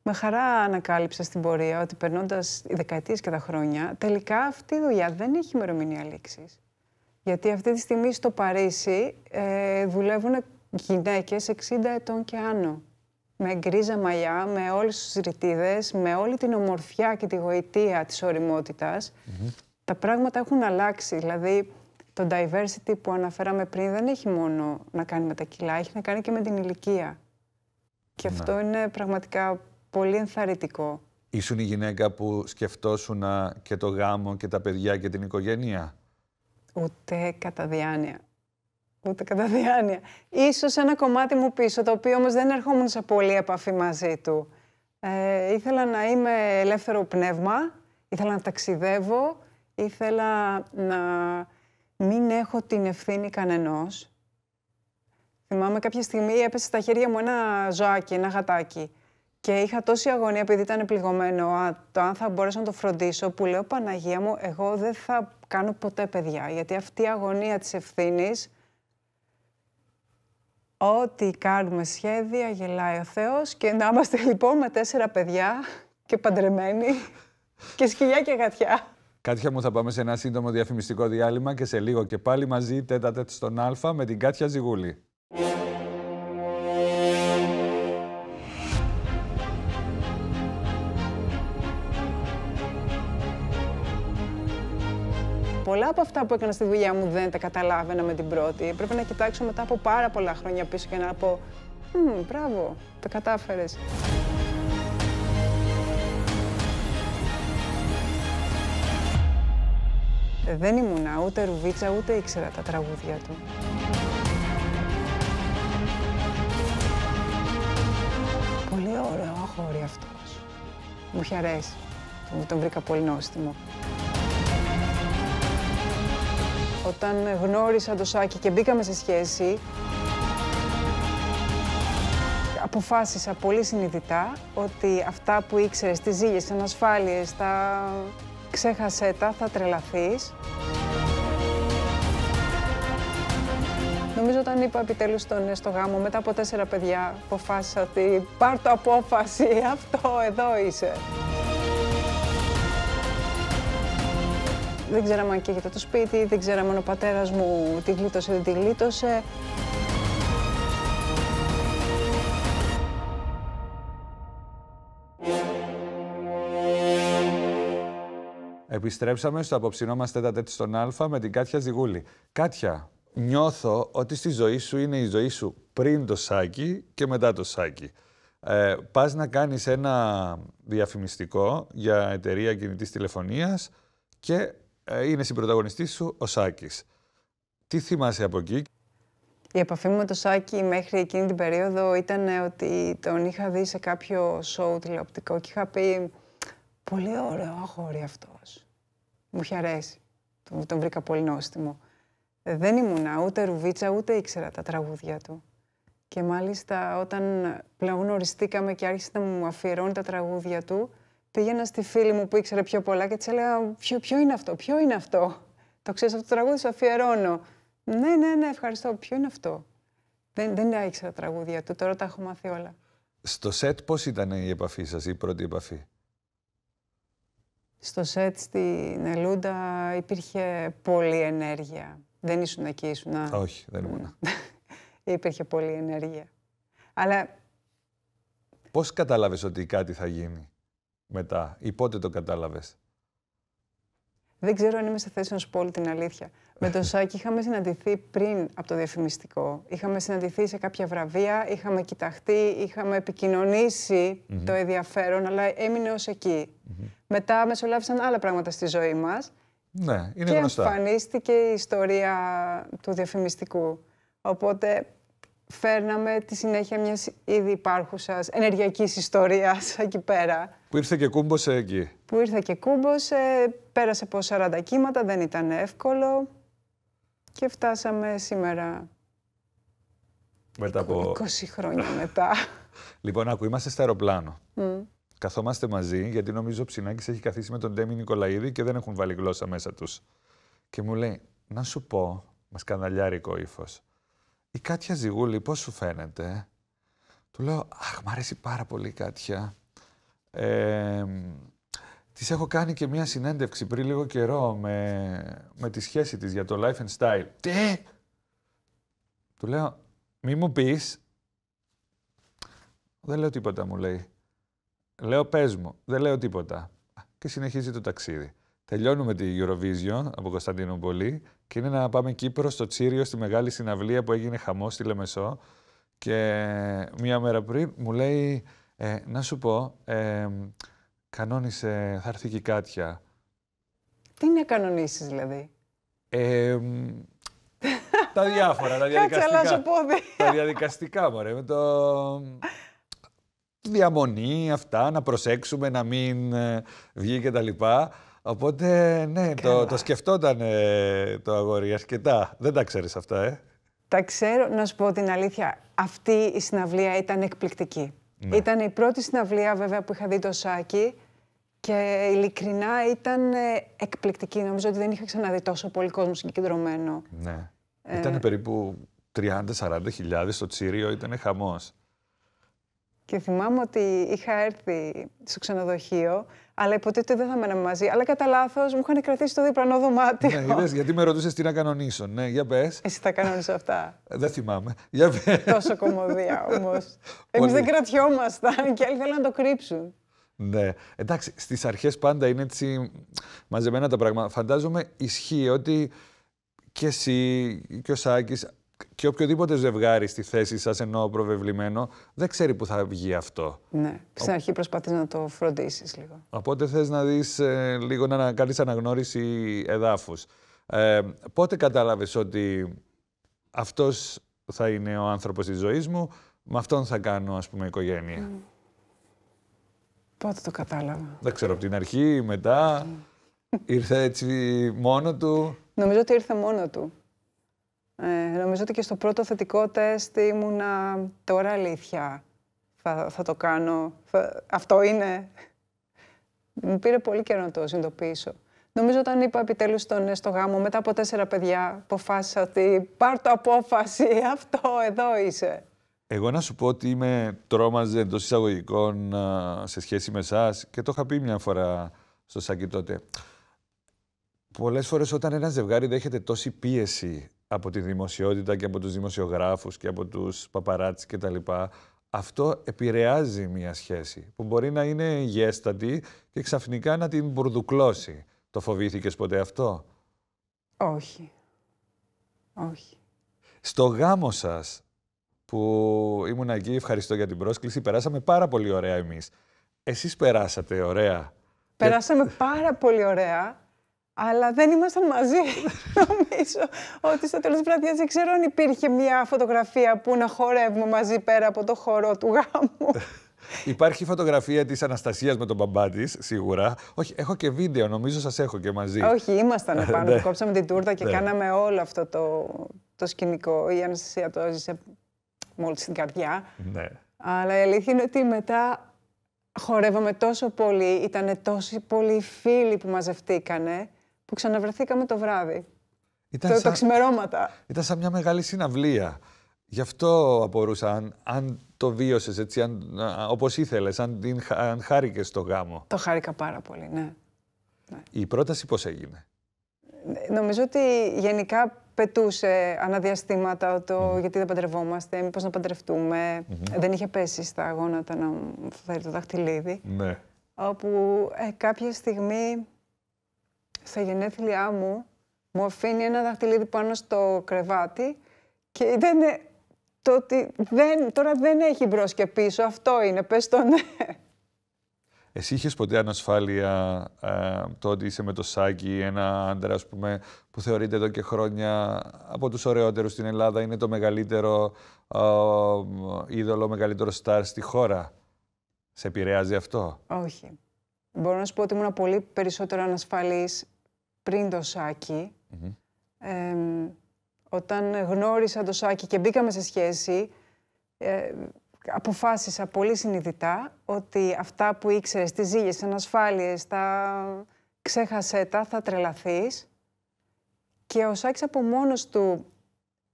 με χαρά ανακάλυψα στην πορεία ότι περνώντας οι δεκαετίες και τα χρόνια, τελικά αυτή η δουλειά δεν έχει ημερομηνία λήξης. Γιατί αυτή τη στιγμή στο Παρίσι ε, δουλεύουν γυναίκες 60 ετών και άνω. Με γκρίζα μαλλιά, με όλες τις ρητίδες, με όλη την ομορφιά και τη γοητεία της οριμότητας. Mm-hmm. Τα πράγματα έχουν αλλάξει. Δηλαδή, το diversity που αναφέραμε πριν δεν έχει μόνο να κάνει με τα κιλά, έχει να κάνει και με την ηλικία. Και ναι. αυτό είναι πραγματικά πολύ ενθαρρυντικό. Ήσουν η γυναίκα που σκεφτόσουν και το γάμο και τα παιδιά και την οικογένεια. Ούτε κατά διάνοια. Ούτε κατά διάνοια. Ίσως ένα κομμάτι μου πίσω, το οποίο όμως δεν ερχόμουν σε πολύ επαφή μαζί του. Ε, ήθελα να είμαι ελεύθερο πνεύμα, ήθελα να ταξιδεύω, ήθελα να μην έχω την ευθύνη κανενός. Θυμάμαι κάποια στιγμή έπεσε στα χέρια μου ένα ζωάκι, ένα γατάκι. Και είχα τόση αγωνία επειδή ήταν πληγωμένο το αν θα μπορέσω να το φροντίσω που λέω Παναγία μου εγώ δεν θα κάνω ποτέ παιδιά γιατί αυτή η αγωνία της ευθύνης. Ό,τι κάνουμε σχέδια γελάει ο Θεός και να είμαστε λοιπόν με τέσσερα παιδιά και παντρεμένοι και σκυλιά και γατιά. Κάτια μου θα πάμε σε ένα σύντομο διαφημιστικό διάλειμμα και σε λίγο και πάλι μαζί τέτα στον Α με την Κάτια Ζιγούλη. από αυτά που έκανα στη δουλειά μου δεν τα καταλάβαινα με την πρώτη. Πρέπει να κοιτάξω μετά από πάρα πολλά χρόνια πίσω και να πω «Μμμ, μπράβο, τα κατάφερες». Δεν ήμουνα ούτε ρουβίτσα, ούτε ήξερα τα τραγούδια του. Πολύ ωραίο χώρι αυτός. Μου είχε αρέσει. Τον βρήκα πολύ νόστιμο. Όταν γνώρισα το Σάκη και μπήκαμε σε σχέση, αποφάσισα πολύ συνειδητά ότι αυτά που ήξερες, τις ζήλες, τις ανασφάλειες, τα ξέχασέ τα, θα τρελαθείς. Νομίζω όταν είπα επιτέλους στον ε, στο γάμο, μετά από τέσσερα παιδιά, αποφάσισα ότι πάρ' το απόφαση, αυτό εδώ είσαι. Δεν ξέραμε αν καίγεται το σπίτι, δεν ξέραμε αν ο πατέρας μου τη γλίτωσε δεν τη γλίτωσε. Επιστρέψαμε στο απόψινό μας τέτα στον Άλφα με την Κάτια Ζιγούλη. Κάτια, νιώθω ότι στη ζωή σου είναι η ζωή σου πριν το σάκι και μετά το σάκι. Ε, πας να κάνεις ένα διαφημιστικό για εταιρεία κινητής τηλεφωνίας και ε, είναι συμπροταγωνιστής σου ο Σάκης. Τι θυμάσαι από εκεί. Η επαφή μου με τον Σάκη μέχρι εκείνη την περίοδο ήταν ότι τον είχα δει σε κάποιο σοου τηλεοπτικό και είχα πει «Πολύ ωραίο αγόρι αυτός». Μου είχε αρέσει. Τον, βρήκα πολύ νόστιμο. Ε, δεν ήμουνα ούτε ρουβίτσα, ούτε ήξερα τα τραγούδια του. Και μάλιστα όταν πλέον οριστήκαμε και άρχισε να μου αφιερώνει τα τραγούδια του, πήγαινα στη φίλη μου που ήξερε πιο πολλά και της έλεγα ποιο, είναι αυτό, ποιο είναι αυτό. Το ξέρεις αυτό το τραγούδι, σου αφιερώνω. Ναι, ναι, ναι, ευχαριστώ. Ποιο είναι αυτό. Δεν, δεν τα ήξερα τραγούδια του, τώρα τα έχω μάθει όλα. Στο σετ πώς ήταν η επαφή σας, η πρώτη επαφή. Στο σετ στην Ελούντα υπήρχε πολλή ενέργεια. Δεν ήσουν εκεί, ήσουν. Όχι, δεν ήμουν. υπήρχε πολλή ενέργεια. Αλλά... Πώς κατάλαβες ότι κάτι θα γίνει μετά ή πότε το κατάλαβες. Δεν ξέρω αν είμαι σε θέση να σου πω όλη την αλήθεια. Με τον Σάκη είχαμε συναντηθεί πριν από το διαφημιστικό. Είχαμε συναντηθεί σε κάποια βραβεία, είχαμε κοιταχτεί, είχαμε επικοινωνήσει το ενδιαφέρον, αλλά έμεινε ως εκεί. Μετά μεσολάβησαν άλλα πράγματα στη ζωή μας. Ναι, είναι και γνωστά. Και εμφανίστηκε η ιστορία του διαφημιστικού. Οπότε φέρναμε τη συνέχεια μιας ήδη υπάρχουσας ενεργειακής ιστορίας εκεί πέρα. Που ήρθε και κούμποσε εκεί. Που ήρθε και κούμποσε, πέρασε από 40 κύματα, δεν ήταν εύκολο. Και φτάσαμε σήμερα. Μετά από... 20 χρόνια μετά. λοιπόν, άκου, είμαστε στο αεροπλάνο. Mm. Καθόμαστε μαζί, γιατί νομίζω ο Ψινάκης έχει καθίσει με τον Ντέμι Νικολαίδη και δεν έχουν βάλει γλώσσα μέσα τους. Και μου λέει, να σου πω, μας καναλιάρει ύφος. Η Κάτια Ζιγούλη, πώς σου φαίνεται. Του λέω, αχ, μ' αρέσει πάρα πολύ η Κάτια. Ε, της έχω κάνει και μία συνέντευξη πριν λίγο καιρό με, με τη σχέση της για το Life and Style. Τι! Του λέω, μη μου πεις. Δεν λέω τίποτα, μου λέει. Λέω, πες μου. Δεν λέω τίποτα. Και συνεχίζει το ταξίδι. Τελειώνουμε τη Eurovision από Κωνσταντινούπολη και είναι να πάμε Κύπρο στο Τσίριο στη μεγάλη συναυλία που έγινε χαμός στη Λεμεσό και μία μέρα πριν μου λέει «Ε, να σου πω ε, κανόνισε θα έρθει και η Κάτια. Τι να κανονίσεις δηλαδή. Ε, τα διάφορα, τα διαδικαστικά. Κάτσε Τα διαδικαστικά μωρέ με το διαμονή αυτά, να προσέξουμε, να μην ε, βγει και τα λοιπά. Οπότε, ναι, το, το σκεφτόταν το αγόρι αρκετά. Δεν τα ξέρεις αυτά, ε. Τα ξέρω, να σου πω την αλήθεια. Αυτή η συναυλία ήταν εκπληκτική. Ναι. Ήταν η πρώτη συναυλία, βέβαια, που είχα δει το σάκι και ειλικρινά ήταν ε, εκπληκτική. Νομίζω ότι δεν είχα ξαναδεί τόσο πολύ κόσμο συγκεντρωμένο. Ναι. Ε... Ήταν περίπου 30-40 χιλιάδες στο Τσίριο, ήταν χαμός. Και θυμάμαι ότι είχα έρθει στο ξενοδοχείο αλλά υποτίθεται δεν θα μέναμε μαζί. Αλλά κατά λάθος μου είχαν κρατήσει το διπλανό δωμάτιο. Ναι, γιατί με ρωτούσε τι να κανονίσω. Ναι, για πες. Εσύ τα κανόνισε αυτά. Ε, δεν θυμάμαι. Για Τόσο κομμωδία όμως. Εμείς δεν κρατιόμασταν και άλλοι θέλουν να το κρύψουν. Ναι. Εντάξει, στις αρχές πάντα είναι έτσι μαζεμένα τα πράγματα. Φαντάζομαι ισχύει ότι και εσύ και ο Σάκης και οποιοδήποτε ζευγάρι στη θέση σας, ενώ προβεβλημένο, δεν ξέρει που θα βγει αυτό. Ναι. Στην αρχή προσπαθείς να το φροντίσεις λίγο. Οπότε θες να δεις ε, λίγο να κάνεις αναγνώριση εδάφους. Ε, πότε κατάλαβες ότι αυτός θα είναι ο άνθρωπος της ζωής μου, με αυτόν θα κάνω ας πούμε οικογένεια. Πότε το κατάλαβα. Δεν ξέρω, από την αρχή, μετά, ήρθε έτσι μόνο του. Νομίζω ότι ήρθε μόνο του. Ε, νομίζω ότι και στο πρώτο θετικό τεστ ήμουνα τώρα αλήθεια. Θα, το κάνω. αυτό είναι. Μου πήρε πολύ καιρό να το συνειδητοποιήσω. Νομίζω όταν είπα επιτέλους στον ε, στο γάμο, μετά από τέσσερα παιδιά, αποφάσισα ότι πάρ το απόφαση, αυτό εδώ είσαι. Εγώ να σου πω ότι είμαι τρόμαζε εντός εισαγωγικών ε, σε σχέση με εσάς και το είχα πει μια φορά στο Σάκη τότε. Πολλές φορές όταν ένα ζευγάρι δέχεται τόση πίεση από τη δημοσιότητα και από τους δημοσιογράφους και από τους παπαράτσις και τα λοιπά, αυτό επηρεάζει μια σχέση που μπορεί να είναι γέστατη και ξαφνικά να την μπουρδουκλώσει. Το φοβήθηκες ποτέ αυτό? Όχι. Όχι. Στο γάμο σας που ήμουν εκεί, ευχαριστώ για την πρόσκληση, περάσαμε πάρα πολύ ωραία εμείς. Εσείς περάσατε ωραία. Περάσαμε πάρα πολύ ωραία αλλά δεν ήμασταν μαζί. Νομίζω ότι στο τέλος της βραδιά δεν ξέρω αν υπήρχε μια φωτογραφία που να χορεύουμε μαζί πέρα από το χώρο του γάμου. Υπάρχει φωτογραφία της Αναστασίας με τον μπαμπά της, σίγουρα. Όχι, έχω και βίντεο, νομίζω σας έχω και μαζί. Όχι, ήμασταν επάνω. Ναι. κόψαμε την τούρτα και ναι. κάναμε όλο αυτό το, το σκηνικό. Η Αναστασία το έζησε μόλις στην καρδιά. Ναι. Αλλά η αλήθεια είναι ότι μετά χορεύαμε τόσο πολύ, ήταν τόσοι πολλοί φίλοι που μαζευτήκανε που ξαναβρεθήκαμε το βράδυ. Ήταν το, σαν... ξημερώματα. Ήταν σαν μια μεγάλη συναυλία. Γι' αυτό απορούσα, αν, το βίωσες έτσι, αν, όπως ήθελες, αν, αν χάρηκες το γάμο. Το χάρηκα πάρα πολύ, ναι. ναι. Η πρόταση πώς έγινε. Νομίζω ότι γενικά πετούσε αναδιαστήματα το γιατί δεν παντρευόμαστε, μήπως να παντρευτουμε Δεν είχε πέσει στα γόνατα να φέρει το δαχτυλίδι. Ναι. Όπου ε, κάποια στιγμή στα γενέθλιά μου μου αφήνει ένα δαχτυλίδι πάνω στο κρεβάτι και ήταν ε, το ότι δεν, τώρα δεν έχει μπρος και πίσω. Αυτό είναι, Πες το ναι. Εσύ είχες ποτέ ανασφάλεια ε, το ότι είσαι με το Σάκη, ένα άντρα πούμε, που θεωρείται εδώ και χρόνια από τους ωραιότερους στην Ελλάδα, είναι το μεγαλύτερο ε, είδωλο, μεγαλύτερο στάρ στη χώρα. Σε επηρεάζει αυτό? Όχι. Μπορώ να σου πω ότι ήμουν πολύ περισσότερο ανασφαλής πριν το Σάκη, όταν γνώρισα το Σάκη και μπήκαμε σε σχέση, ε, αποφάσισα πολύ συνειδητά ότι αυτά που ήξερες, τις ζήλες, τις ανασφάλειες, τα ξέχασέ θα τρελαθείς. Και ο Σάκης από μόνος του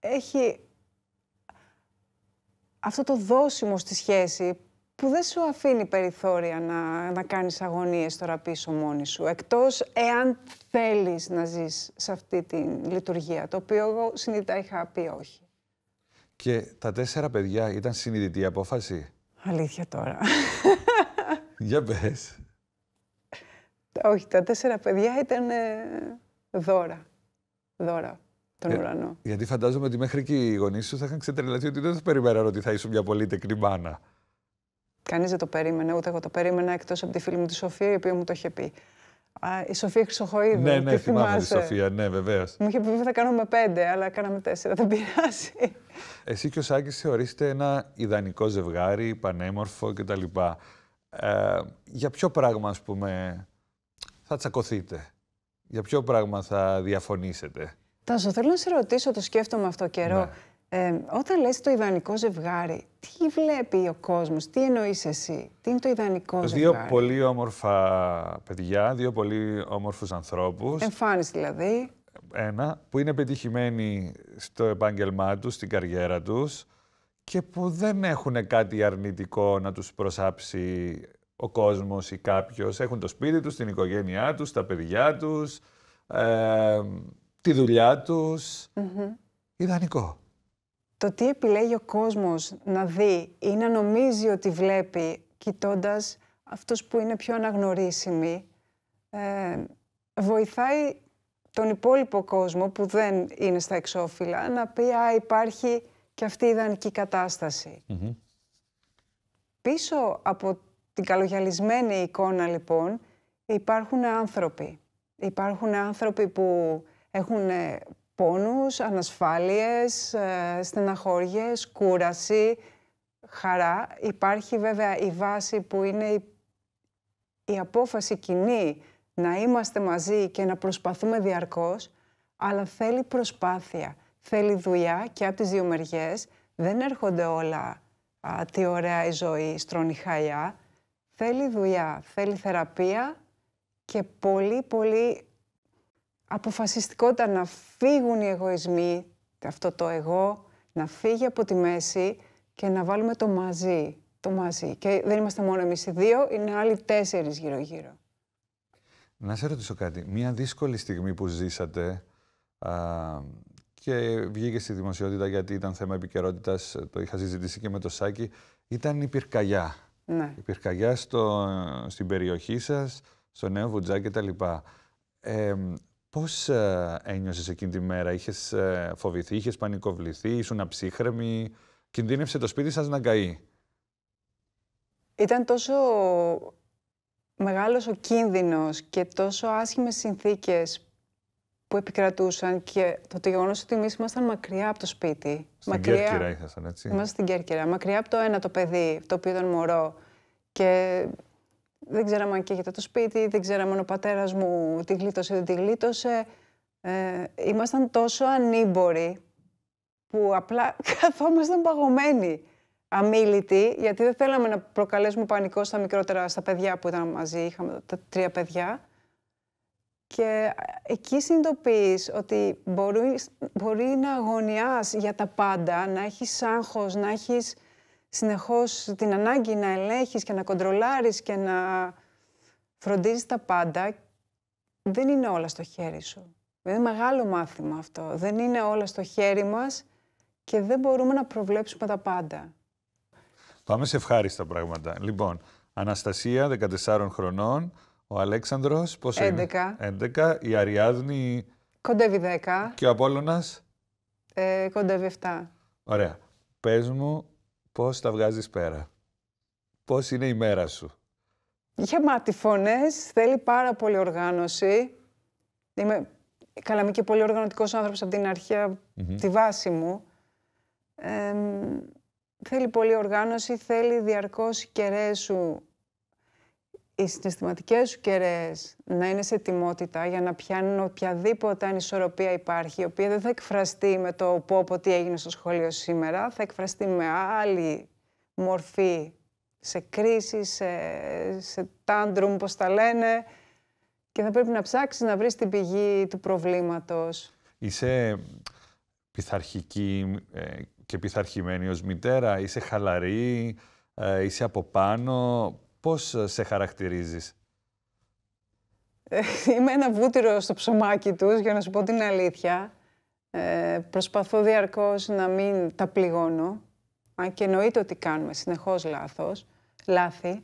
έχει αυτό το δόσιμο στη σχέση που δεν σου αφήνει περιθώρια να, να κάνεις αγωνίες τώρα πίσω μόνη σου, εκτός εάν θέλεις να ζεις σε αυτή τη λειτουργία, το οποίο εγώ συνειδητά είχα πει όχι. Και τα τέσσερα παιδιά ήταν συνειδητή απόφαση. Αλήθεια τώρα. Για πες. Όχι, τα τέσσερα παιδιά ήταν ε, δώρα. Δώρα τον ε, ουρανό. Γιατί φαντάζομαι ότι μέχρι και οι γονείς σου θα είχαν ξετρελαθεί ότι δεν θα περιμέναν ότι θα είσαι μια πολύ τεκνή Κανείς δεν το περίμενε, ούτε εγώ το περίμενα, εκτός από τη φίλη μου τη Σοφία, η οποία μου το είχε πει. Α, η Σοφία Χρυσοχοίδου. Ναι, ναι, θυμάμαι τη Σοφία, ναι, βεβαίως. Μου είχε πει ότι θα κάνουμε πέντε, αλλά κάναμε τέσσερα, δεν πειράζει. Εσύ και ο Σάκης θεωρείστε ένα ιδανικό ζευγάρι, πανέμορφο κτλ. Ε, για ποιο πράγμα, ας πούμε, θα τσακωθείτε. Για ποιο πράγμα θα διαφωνήσετε. Τάσο, θέλω να σε ρωτήσω, το σκέφτομαι αυτό καιρό. Ναι. Ε, όταν λες το ιδανικό ζευγάρι, τι βλέπει ο κόσμος, τι εννοείς εσύ, τι είναι το ιδανικό ζευγάρι. Δύο πολύ όμορφα παιδιά, δύο πολύ όμορφους ανθρώπους. Εμφάνιση δηλαδή. Ένα, που είναι πετυχημένοι στο επάγγελμά τους, στην καριέρα τους και που δεν έχουν κάτι αρνητικό να τους προσάψει ο κόσμος ή κάποιος. Έχουν το σπίτι τους, την οικογένειά τους, τα παιδιά τους, ε, τη δουλειά τους. Ιδανικό το τι επιλέγει ο κόσμος να δει ή να νομίζει ότι βλέπει κοιτώντας αυτός που είναι πιο αναγνωρίσιμοι ε, βοηθάει τον υπόλοιπο κόσμο που δεν είναι στα εξώφυλλα να πει «Α, υπάρχει και αυτή η ιδανική κατάσταση». Πίσω από την καλογιαλισμένη εικόνα, λοιπόν, υπάρχουν άνθρωποι. Υπάρχουν άνθρωποι που έχουν ε, πόνους, ανασφάλειες, ε, στεναχώριες, κούραση, χαρά. Υπάρχει βέβαια η βάση που είναι η, απόφαση κοινή να είμαστε μαζί και να προσπαθούμε διαρκώς, αλλά θέλει προσπάθεια, θέλει δουλειά και από τις δύο μεριές. Δεν έρχονται όλα «τι ωραία η ζωή» χαλιά. Θέλει δουλειά, θέλει θεραπεία και πολύ πολύ αποφασιστικότητα να φύγουν οι εγωισμοί, αυτό το εγώ, να φύγει από τη μέση και να βάλουμε το μαζί. Το μαζί. Και δεν είμαστε μόνο εμείς οι δύο, είναι άλλοι τέσσερις γύρω-γύρω. Να σε ρωτήσω κάτι. Μία δύσκολη στιγμή που ζήσατε α, και βγήκε στη δημοσιότητα γιατί ήταν θέμα επικαιρότητας, το είχα συζητήσει και με το Σάκη, ήταν η πυρκαγιά. Ναι. Η πυρκαγιά στο, στην περιοχή σας, στο Νέο Βουτζά κτλ. Ε, Πώς ε, εκείνη τη μέρα, είχες ε, φοβηθεί, είχες πανικοβληθεί, ήσουν αψύχρεμη, κινδύνευσε το σπίτι σας να καεί. Ήταν τόσο μεγάλος ο κίνδυνος και τόσο άσχημες συνθήκες που επικρατούσαν και το γεγονός ότι εμείς ήμασταν μακριά από το σπίτι. Στην μακριά... Κέρκυρα ήσασταν, έτσι. Είμαστε στην Κέρκυρα. Μακριά από το ένα το παιδί, το οποίο ήταν μωρό. Και δεν ξέραμε αν καίγεται το σπίτι, δεν ξέραμε αν ο πατέρας μου τη γλίτωσε ή δεν τη γλίτωσε. Ε, ήμασταν τόσο ανήμποροι που απλά καθόμασταν παγωμένοι, αμήλυτοι, γιατί δεν θέλαμε να προκαλέσουμε πανικό στα μικρότερα, στα παιδιά που ήταν μαζί, είχαμε τα τρία παιδιά. Και εκεί συνειδητοποιείς ότι μπορείς, μπορεί να αγωνιάς για τα πάντα, να έχεις άγχος, να έχεις συνεχώς την ανάγκη να ελέγχεις και να κοντρολάρεις και να φροντίζεις τα πάντα, δεν είναι όλα στο χέρι σου. Είναι μεγάλο μάθημα αυτό. Δεν είναι όλα στο χέρι μας και δεν μπορούμε να προβλέψουμε τα πάντα. Πάμε σε ευχάριστα πράγματα. Λοιπόν, Αναστασία, 14 χρονών, ο Αλέξανδρος, πόσο 11. είναι? 11. Η Αριάδνη... Κοντεύει 10. Και ο Απόλλωνας? Ε, κοντεύει 7. Ωραία. Πες μου Πώς τα βγάζεις πέρα. Πώς είναι η μέρα σου. Γεμάτη φωνές, θέλει πάρα πολύ οργάνωση. Είμαι, καλά, και πολύ οργανωτικός άνθρωπος από την αρχη τη βάση μου. θέλει πολύ οργάνωση, θέλει διαρκώς κεραίες σου οι συναισθηματικές σου κεραίες να είναι σε ετοιμότητα για να πιάνουν οποιαδήποτε ανισορροπία υπάρχει, η οποία δεν θα εκφραστεί με το πω πω τι έγινε στο σχολείο σήμερα, θα εκφραστεί με άλλη μορφή, σε κρίση, σε, σε τάντρουμ, πώς τα λένε, και θα πρέπει να ψάξεις να βρεις την πηγή του προβλήματος. Είσαι πειθαρχική ε, και πειθαρχημένη ως μητέρα, είσαι χαλαρή, ε, είσαι από πάνω. Πώς ε, σε χαρακτηρίζεις? Ε, είμαι ένα βούτυρο στο ψωμάκι τους, για να σου πω την αλήθεια. Ε, προσπαθώ διαρκώς να μην τα πληγώνω. Αν και εννοείται ότι κάνουμε συνεχώς λάθος, λάθη.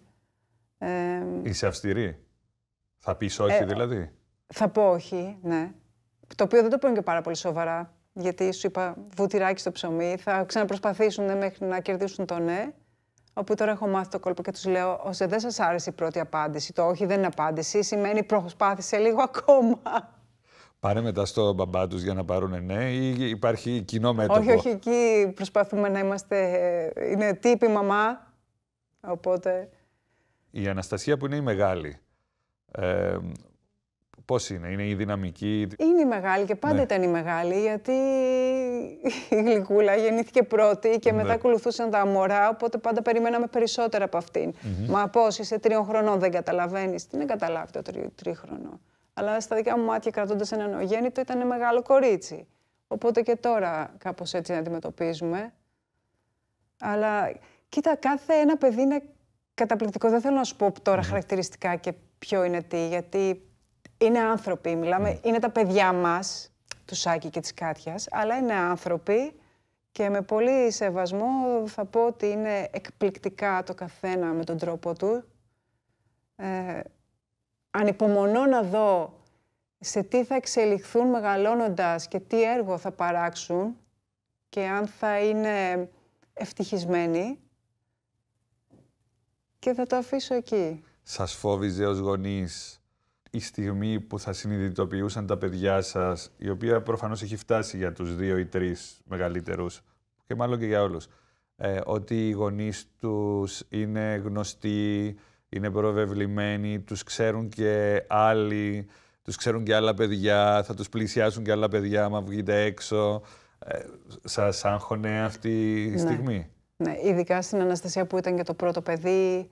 Ε, Είσαι αυστηρή. Θα πεις όχι ε, δηλαδή. Θα πω όχι, ναι. Το οποίο δεν το παίρνω και πάρα πολύ σοβαρά. Γιατί σου είπα βουτυράκι στο ψωμί, θα ξαναπροσπαθήσουν μέχρι να κερδίσουν το ναι. Όπου τώρα έχω μάθει το κόλπο και τους λέω: Όσο δεν σας άρεσε η πρώτη απάντηση, το όχι δεν είναι απάντηση, σημαίνει προσπάθησε λίγο ακόμα. Πάνε μετά στο μπαμπά τους για να πάρουν ναι, ή υπάρχει κοινό μέτωπο. Όχι, όχι, εκεί προσπαθούμε να είμαστε. Ε, είναι τύποι μαμά. Οπότε. Η Αναστασία που ειναι τυπη μαμα οποτε η μεγάλη. Ε, Πώς είναι, είναι η δυναμική. Είναι η μεγάλη και πάντα ναι. ήταν η μεγάλη, γιατί η γλυκούλα γεννήθηκε πρώτη και μετά ναι. ακολουθούσαν τα μωρά οπότε πάντα περιμέναμε περισσότερα από αυτήν. Mm -hmm. Μα πώς είσαι τριών χρονών, δεν καταλαβαίνεις. Τι να καταλάβει το τρι, τρίχρονο. Αλλά στα δικά μου μάτια, κρατώντας ένα νεογέννητο, ήταν μεγάλο κορίτσι. Οπότε και τώρα κάπως έτσι να αντιμετωπίζουμε. Αλλά κοίτα, κάθε ένα παιδί είναι καταπληκτικό. Δεν θέλω να σου πω τώρα mm χαρακτηριστικά και ποιο είναι τι, γιατί είναι άνθρωποι, μιλάμε, ναι. είναι τα παιδιά μας, του Σάκη και της Κάτιας, αλλά είναι άνθρωποι και με πολύ σεβασμό θα πω ότι είναι εκπληκτικά το καθένα με τον τρόπο του. Ε, ανυπομονώ να δω σε τι θα εξελιχθούν μεγαλώνοντας και τι έργο θα παράξουν και αν θα είναι ευτυχισμένοι και θα το αφήσω εκεί. Σας φόβιζε ως γονείς η στιγμή που θα συνειδητοποιούσαν τα παιδιά σας, η οποία προφανώς έχει φτάσει για τους δύο ή τρεις μεγαλύτερους, και μάλλον και για όλους, ε, ότι οι γονείς τους είναι γνωστοί, είναι προβεβλημένοι, τους ξέρουν και άλλοι, τους ξέρουν και άλλα παιδιά, θα τους πλησιάσουν και άλλα παιδιά άμα βγείτε έξω. Ε, σας άγχωνε αυτή η ναι. στιγμή. Ναι, ειδικά στην Αναστασία που ήταν και το πρώτο παιδί,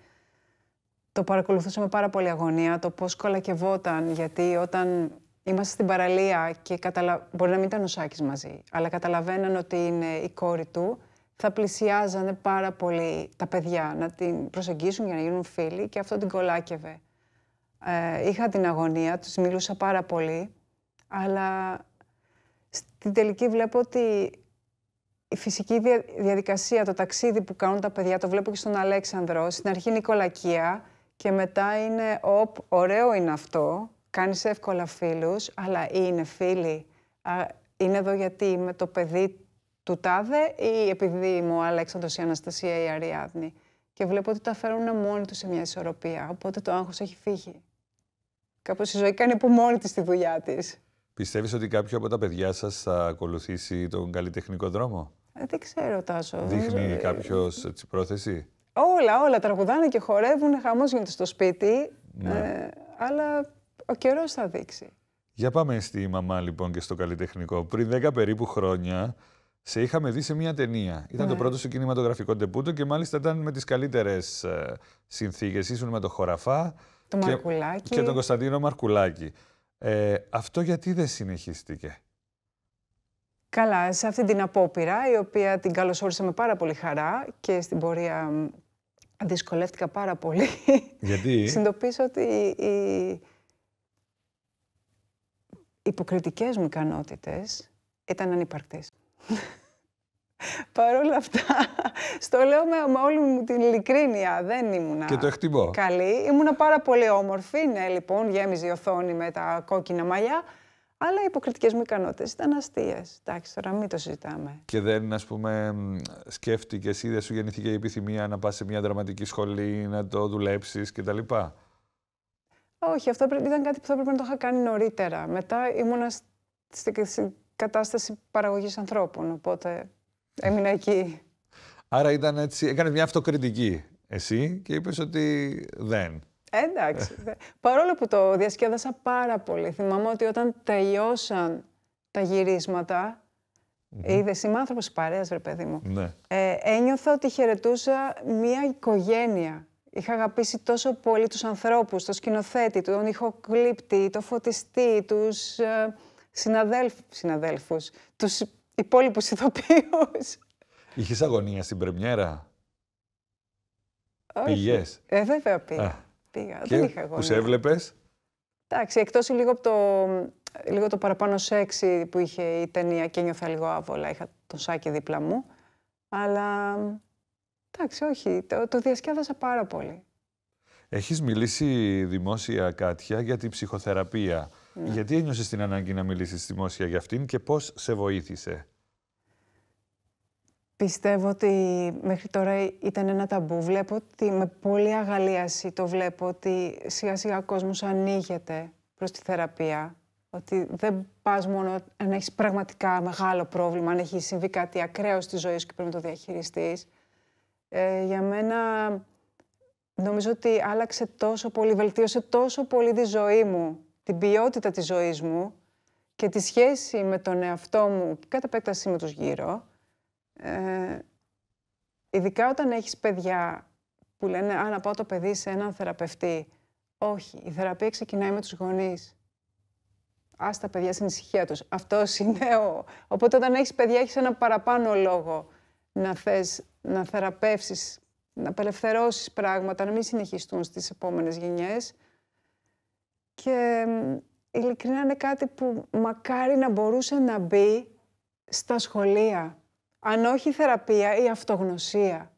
το παρακολουθούσα με πάρα πολύ αγωνία, το πώς κολακευόταν, γιατί όταν είμαστε στην παραλία και καταλα... μπορεί να μην ήταν ο Σάκης μαζί, αλλά καταλαβαίναν ότι είναι η κόρη του, θα πλησιάζανε πάρα πολύ τα παιδιά να την προσεγγίσουν για να γίνουν φίλοι και αυτό την κολάκευε. Ε, είχα την αγωνία, τους μιλούσα πάρα πολύ, αλλά στην τελική βλέπω ότι η φυσική διαδικασία, το ταξίδι που κάνουν τα παιδιά, το βλέπω και στον Αλέξανδρο, στην αρχή είναι η κολακία, και μετά είναι «Οπ, ωραίο είναι αυτό, κάνεις εύκολα φίλους, αλλά είναι φίλοι, είναι εδώ γιατί είμαι το παιδί του τάδε ή επειδή είμαι ο Αλέξανδρος, η Αναστασία ή η αναστασια η αριαδνη Και βλέπω ότι τα φέρουν μόνοι τους σε μια ισορροπία, οπότε το άγχος έχει φύγει. Κάπως η ζωή κάνει από μόνη της τη δουλειά της. Πιστεύεις ότι κάποιο από τα παιδιά σας θα ακολουθήσει τον καλλιτεχνικό δρόμο? Ε, δεν ξέρω, Τάσο. Δείχνει ε, κάποιος πρόθεση. Όλα, όλα τραγουδάνε και χορεύουν, χαμός γίνεται στο σπίτι, ναι. ε, αλλά ο καιρός θα δείξει. Για πάμε στη μαμά λοιπόν και στο καλλιτεχνικό. Πριν 10 περίπου χρόνια σε είχαμε δει σε μια ταινία. Ήταν το ναι. πρώτο σου κινηματογραφικό τεπούτο και μάλιστα ήταν με τις καλύτερες ε, συνθήκες. Ήσουν με τον Χωραφά το και, και τον Κωνσταντίνο Μαρκουλάκη. Ε, αυτό γιατί δεν συνεχίστηκε. Καλά, σε αυτή την απόπειρα, η οποία την καλωσόρισα με πάρα πολύ χαρά και στην πορεία Δυσκολεύτηκα πάρα πολύ. Γιατί? Συντοπίσω ότι οι υποκριτικές μου ικανότητες ήταν ανυπαρκτές. Παρ' όλα αυτά, στο λέω με, όλη μου την ειλικρίνεια, δεν ήμουνα και το καλή. Ήμουνα πάρα πολύ όμορφη, ναι λοιπόν, γέμιζε η οθόνη με τα κόκκινα μαλλιά. Αλλά οι υποκριτικές μου ικανότητες ήταν αστείες. Εντάξει, τώρα μην το συζητάμε. Και δεν, ας πούμε, σκέφτηκες ή δεν σου γεννήθηκε η επιθυμία να πας σε μια δραματική σχολή, να το δουλέψεις κτλ. Όχι, αυτό ήταν κάτι που θα έπρεπε να το είχα κάνει νωρίτερα. Μετά ήμουνα στην κατάσταση παραγωγής ανθρώπων. Οπότε έμεινα εκεί. Άρα ήταν έτσι, έκανες μια αυτοκριτική εσύ και είπες ότι δεν. Εντάξει. Παρόλο που το διασκέδασα πάρα πολύ. Θυμάμαι ότι όταν τελειώσαν τα γυρίσματα, Είδες, είμαι άνθρωπος παρέα, ρε παιδί μου. Ναι. Ε, ένιωθα ότι χαιρετούσα μία οικογένεια. Είχα αγαπήσει τόσο πολύ τους ανθρώπους, το σκηνοθέτη, τον ηχοκλήπτη, τον φωτιστή, τους ε, συναδέλφ, συναδέλφους, τους υπόλοιπους ηθοποιούς. Είχες αγωνία στην Πρεμιέρα. Πήγες? Ε, βέβαια πήγα. Πήγα. Και δεν είχα εγώ. Τους έβλεπες. Εντάξει, εκτός λίγο, το, λίγο το παραπάνω σεξι που είχε η ταινία και νιώθα λίγο άβολα. Είχα τον σάκι δίπλα μου. Αλλά. Εντάξει, όχι. Το, το διασκέδασα πάρα πολύ. Έχεις μιλήσει δημόσια, Κάτια, για την ψυχοθεραπεία. Ναι. Γιατί ένιωσες την ανάγκη να μιλήσεις δημόσια για αυτήν και πώς σε βοήθησε. Πιστεύω ότι μέχρι τώρα ήταν ένα ταμπού. Βλέπω ότι με πολύ αγαλίαση το βλέπω ότι σιγά σιγά ο κόσμος ανοίγεται προς τη θεραπεία. Ότι δεν πας μόνο αν έχεις πραγματικά μεγάλο πρόβλημα, αν έχει συμβεί κάτι ακραίο στη ζωή σου και πρέπει να το διαχειριστείς. Ε, για μένα νομίζω ότι άλλαξε τόσο πολύ, βελτίωσε τόσο πολύ τη ζωή μου, την ποιότητα της ζωής μου και τη σχέση με τον εαυτό μου και κατά επέκταση με τους γύρω ε, ειδικά όταν έχεις παιδιά που λένε «Α, να πάω το παιδί σε έναν θεραπευτή». Όχι, η θεραπεία ξεκινάει με τους γονείς. Ας τα παιδιά στην ησυχία τους. Αυτό είναι ο... Οπότε όταν έχεις παιδιά έχεις ένα παραπάνω λόγο να θες να θεραπεύσεις, να απελευθερώσεις πράγματα, να μην συνεχιστούν στις επόμενες γενιές. Και ειλικρινά είναι κάτι που μακάρι να μπορούσε να μπει στα σχολεία αν όχι η θεραπεία, η αυτογνωσία.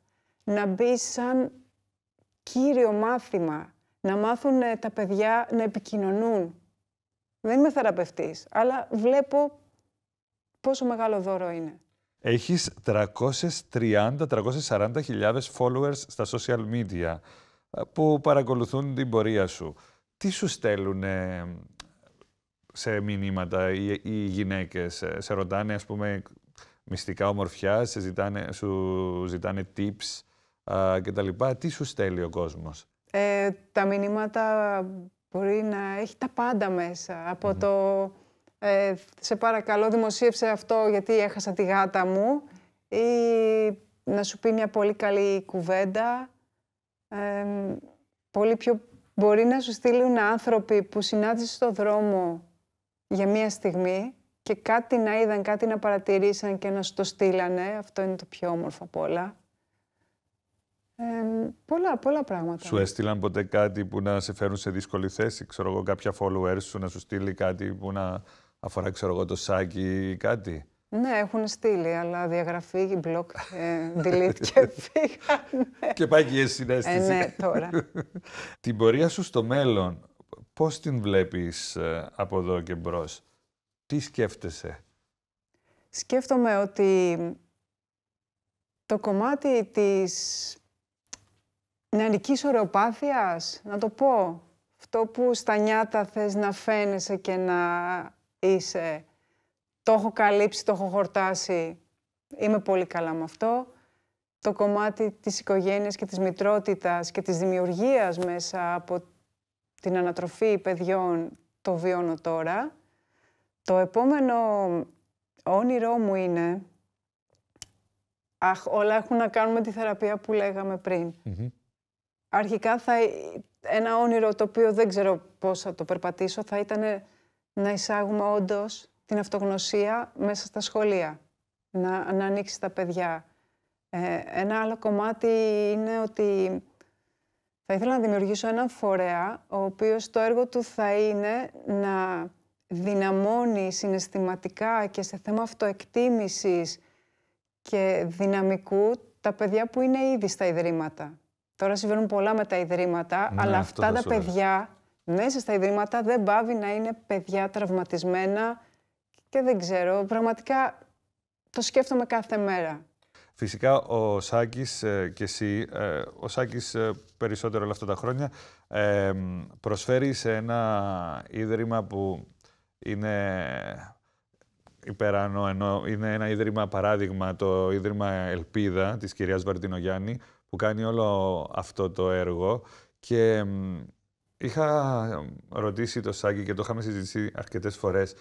Να μπει σαν κύριο μάθημα, να μάθουν ε, τα παιδιά να επικοινωνούν. Δεν είμαι θεραπευτής, αλλά βλέπω πόσο μεγάλο δώρο είναι. Έχεις 330-340 followers στα social media ε, που παρακολουθούν την πορεία σου. Τι σου στέλνουν ε, σε μηνύματα οι, οι γυναίκες, σε ρωτάνε ας πούμε μυστικά ομορφιά, σε ζητάνε, σου ζητάνε tips α, και τα λοιπά. Τι σου στέλνει ο κόσμος. Ε, τα μηνύματα μπορεί να έχει τα πάντα μέσα. το ε, «σε παρακαλώ δημοσίευσε αυτό γιατί έχασα τη γάτα μου» ή να σου πει μια πολύ καλή κουβέντα. πολύ πιο... Μπορεί να σου στείλουν άνθρωποι που συνάντησες στο δρόμο για μία στιγμή και κάτι να είδαν, κάτι να παρατηρήσαν και να σου το στείλανε. Αυτό είναι το πιο όμορφο από όλα. Ε, πολλά, πολλά πράγματα. Σου έστειλαν ποτέ κάτι που να σε φέρουν σε δύσκολη θέση, ξέρω εγώ, κάποια followers σου να σου στείλει κάτι που να αφορά, ξέρω εγώ, το σάκι ή κάτι. Ναι, έχουν στείλει, αλλά διαγραφή, blog ε, delete και φύγανε. και πάει και η συνέστηση. Ε, ναι, τώρα. την πορεία σου στο μέλλον, πώς την βλέπεις ε, από εδώ και μπρος. Τι σκέφτεσαι? Σκέφτομαι ότι το κομμάτι της νεανικής ωρεοπάθειας, να το πω, αυτό που στα νιάτα θες να φαίνεσαι και να είσαι, το έχω καλύψει, το έχω χορτάσει, είμαι πολύ καλά με αυτό. Το κομμάτι της οικογένειας και της μητρότητας και της δημιουργίας μέσα από την ανατροφή παιδιών το βιώνω τώρα. Το επόμενο όνειρό μου είναι... Αχ, όλα έχουν να κάνουν με τη θεραπεία που λέγαμε πριν. Αρχικά θα, ένα όνειρο το οποίο δεν ξέρω πώς θα το περπατήσω θα ήταν να εισάγουμε όντως την αυτογνωσία μέσα στα σχολεία. Να, ανοίξει τα παιδιά. Ε, ένα άλλο κομμάτι είναι ότι θα ήθελα να δημιουργήσω έναν φορέα ο οποίος το έργο του θα είναι να δυναμώνει συναισθηματικά και σε θέμα αυτοεκτίμησης και δυναμικού τα παιδιά που είναι ήδη στα ιδρύματα. Τώρα συμβαίνουν πολλά με τα ιδρύματα, ναι, αλλά αυτά τα παιδιά μέσα στα ιδρύματα δεν πάβει να είναι παιδιά τραυματισμένα και δεν ξέρω, πραγματικά το σκέφτομαι κάθε μέρα. Φυσικά ο Σάκης ε, και εσύ, ε, ο Σάκης ε, περισσότερο όλα αυτά τα χρόνια προσφέρει σε ένα ίδρυμα που είναι υπεράνω, είναι ένα ίδρυμα παράδειγμα, το Ίδρυμα Ελπίδα της κυρίας Βαρτινογιάννη που κάνει όλο αυτό το έργο και είχα ρωτήσει το Σάκη και το είχαμε συζητήσει αρκετές φορές.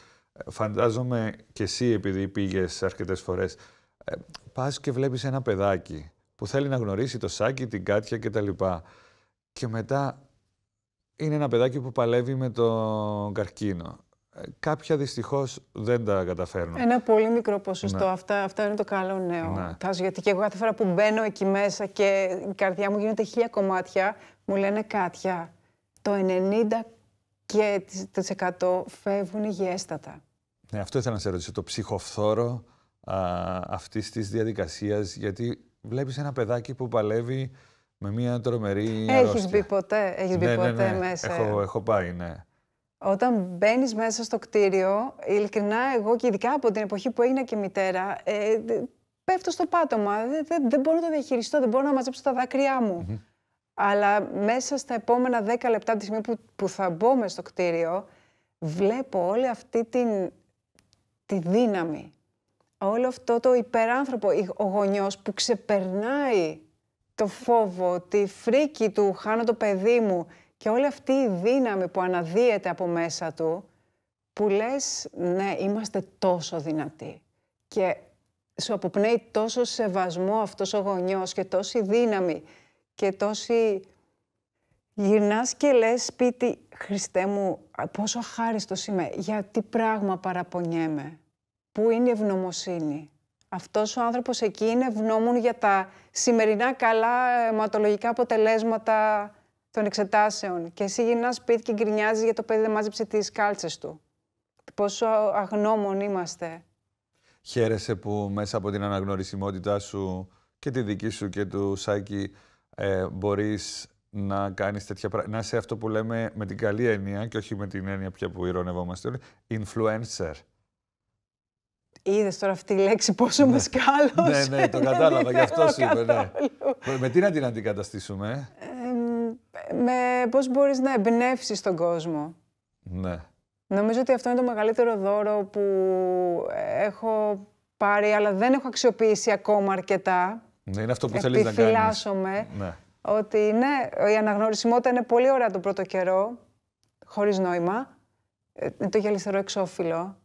Φαντάζομαι και εσύ επειδή πήγες αρκετές φορές, ε, πας και βλέπεις ένα παιδάκι που θέλει να γνωρίσει το Σάκη, την Κάτια κτλ. Και μετά είναι ένα παιδάκι που παλεύει με τον καρκίνο. Ε, κάποια δυστυχώς δεν τα καταφέρνουν. Ένα πολύ μικρό ποσοστό. Ναι. Αυτά, αυτά είναι το καλό νέο. Ναι. γιατί και εγώ κάθε φορά που μπαίνω εκεί μέσα και η καρδιά μου γίνεται χίλια κομμάτια, μου λένε κάτια. Το 90% και φεύγουν υγιέστατα. Ναι, αυτό ήθελα να σε ρωτήσω. Το ψυχοφθόρο αυτής της διαδικασίας. Γιατί βλέπεις ένα παιδάκι που παλεύει με μια τρομερή. Έχεις μπει ποτέ, έχεις μπει ναι, ναι ποτέ ναι, ναι. μέσα. Έχω, έχω πάει, ναι. Όταν μπαίνεις μέσα στο κτίριο, ειλικρινά εγώ και ειδικά από την εποχή που έγινα και μητέρα, ε, πέφτω στο πάτωμα. Δεν, μπορώ να το διαχειριστώ, δεν μπορώ να μαζέψω τα δάκρυά μου. Αλλά μέσα στα επόμενα δέκα λεπτά τη στιγμή που, που θα μπω μέσα στο κτίριο, βλέπω όλη αυτή την, τη δύναμη, όλο αυτό το υπεράνθρωπο, ο γονιός που ξεπερνάει το φόβο, τη φρίκη του «χάνω το παιδί μου», και όλη αυτή η δύναμη που αναδύεται από μέσα του, που λες, ναι, είμαστε τόσο δυνατοί. Και σου αποπνέει τόσο σεβασμό αυτός ο γονιός και τόση δύναμη και τόση... Γυρνάς και λες σπίτι, Χριστέ μου, πόσο χάριστος είμαι, για τι πράγμα παραπονιέμαι, πού είναι η ευγνωμοσύνη. Αυτός ο άνθρωπος εκεί είναι ευγνώμων για τα σημερινά καλά ε, αιματολογικά αποτελέσματα των εξετάσεων και εσύ γυρνάς σπίτι και γκρινιάζεις για το παιδί δεν μάζεψε τις κάλτσες του. Πόσο αγνώμων είμαστε. Χαίρεσαι που μέσα από την αναγνωρισιμότητά σου και τη δική σου και του Σάκη ε, μπορείς να κάνεις τέτοια πράγματα. Να είσαι αυτό που λέμε με την καλή έννοια και όχι με την έννοια πια που ηρωνευόμαστε όλοι, influencer. Είδες τώρα αυτή η λέξη πόσο ναι. Ναι, ναι, το κατάλαβα, γι' αυτό σου είπε. Ναι. Με τι να την αντικαταστήσουμε με πώς μπορείς να εμπνεύσεις τον κόσμο. Ναι. Νομίζω ότι αυτό είναι το μεγαλύτερο δώρο που έχω πάρει, αλλά δεν έχω αξιοποιήσει ακόμα αρκετά. Ναι, είναι αυτό που θέλεις να κάνεις. Ναι. Ότι ναι, η αναγνωρισιμότητα είναι πολύ ωραία τον πρώτο καιρό, χωρίς νόημα. Ε, είναι το γελιστερό εξώφυλλο.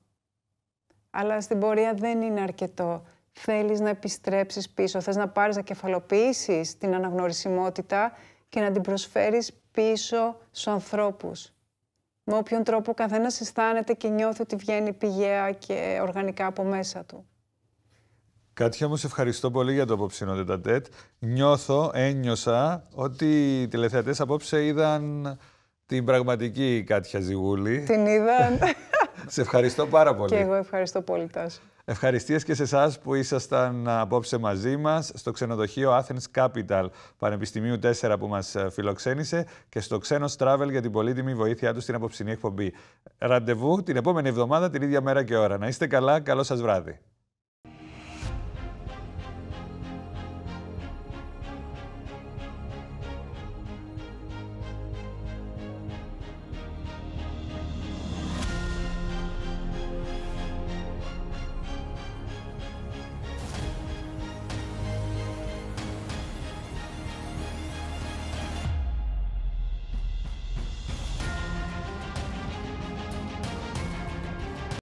Αλλά στην πορεία δεν είναι αρκετό. Θέλεις να επιστρέψεις πίσω, θες να πάρεις να κεφαλοποιήσεις την αναγνωρισιμότητα και να την προσφέρεις πίσω στους ανθρώπους. Με όποιον τρόπο ο καθένας αισθάνεται και νιώθει ότι βγαίνει πηγαία και οργανικά από μέσα του. Κάτια μου, ευχαριστώ πολύ για το απόψινο τετατέτ. Νιώθω, ένιωσα ότι οι τηλεθεατές απόψε είδαν την πραγματική Κάτια Ζιγούλη. Την είδαν. σε ευχαριστώ πάρα πολύ. Και εγώ ευχαριστώ πολύ, Τάσο. Ευχαριστίες και σε εσάς που ήσασταν απόψε μαζί μας στο ξενοδοχείο Athens Capital Πανεπιστημίου 4 που μας ε, φιλοξένησε και στο Ξένος Travel για την πολύτιμη βοήθειά του στην απόψινή εκπομπή. Ραντεβού την επόμενη εβδομάδα την ίδια μέρα και ώρα. Να είστε καλά, καλό σας βράδυ.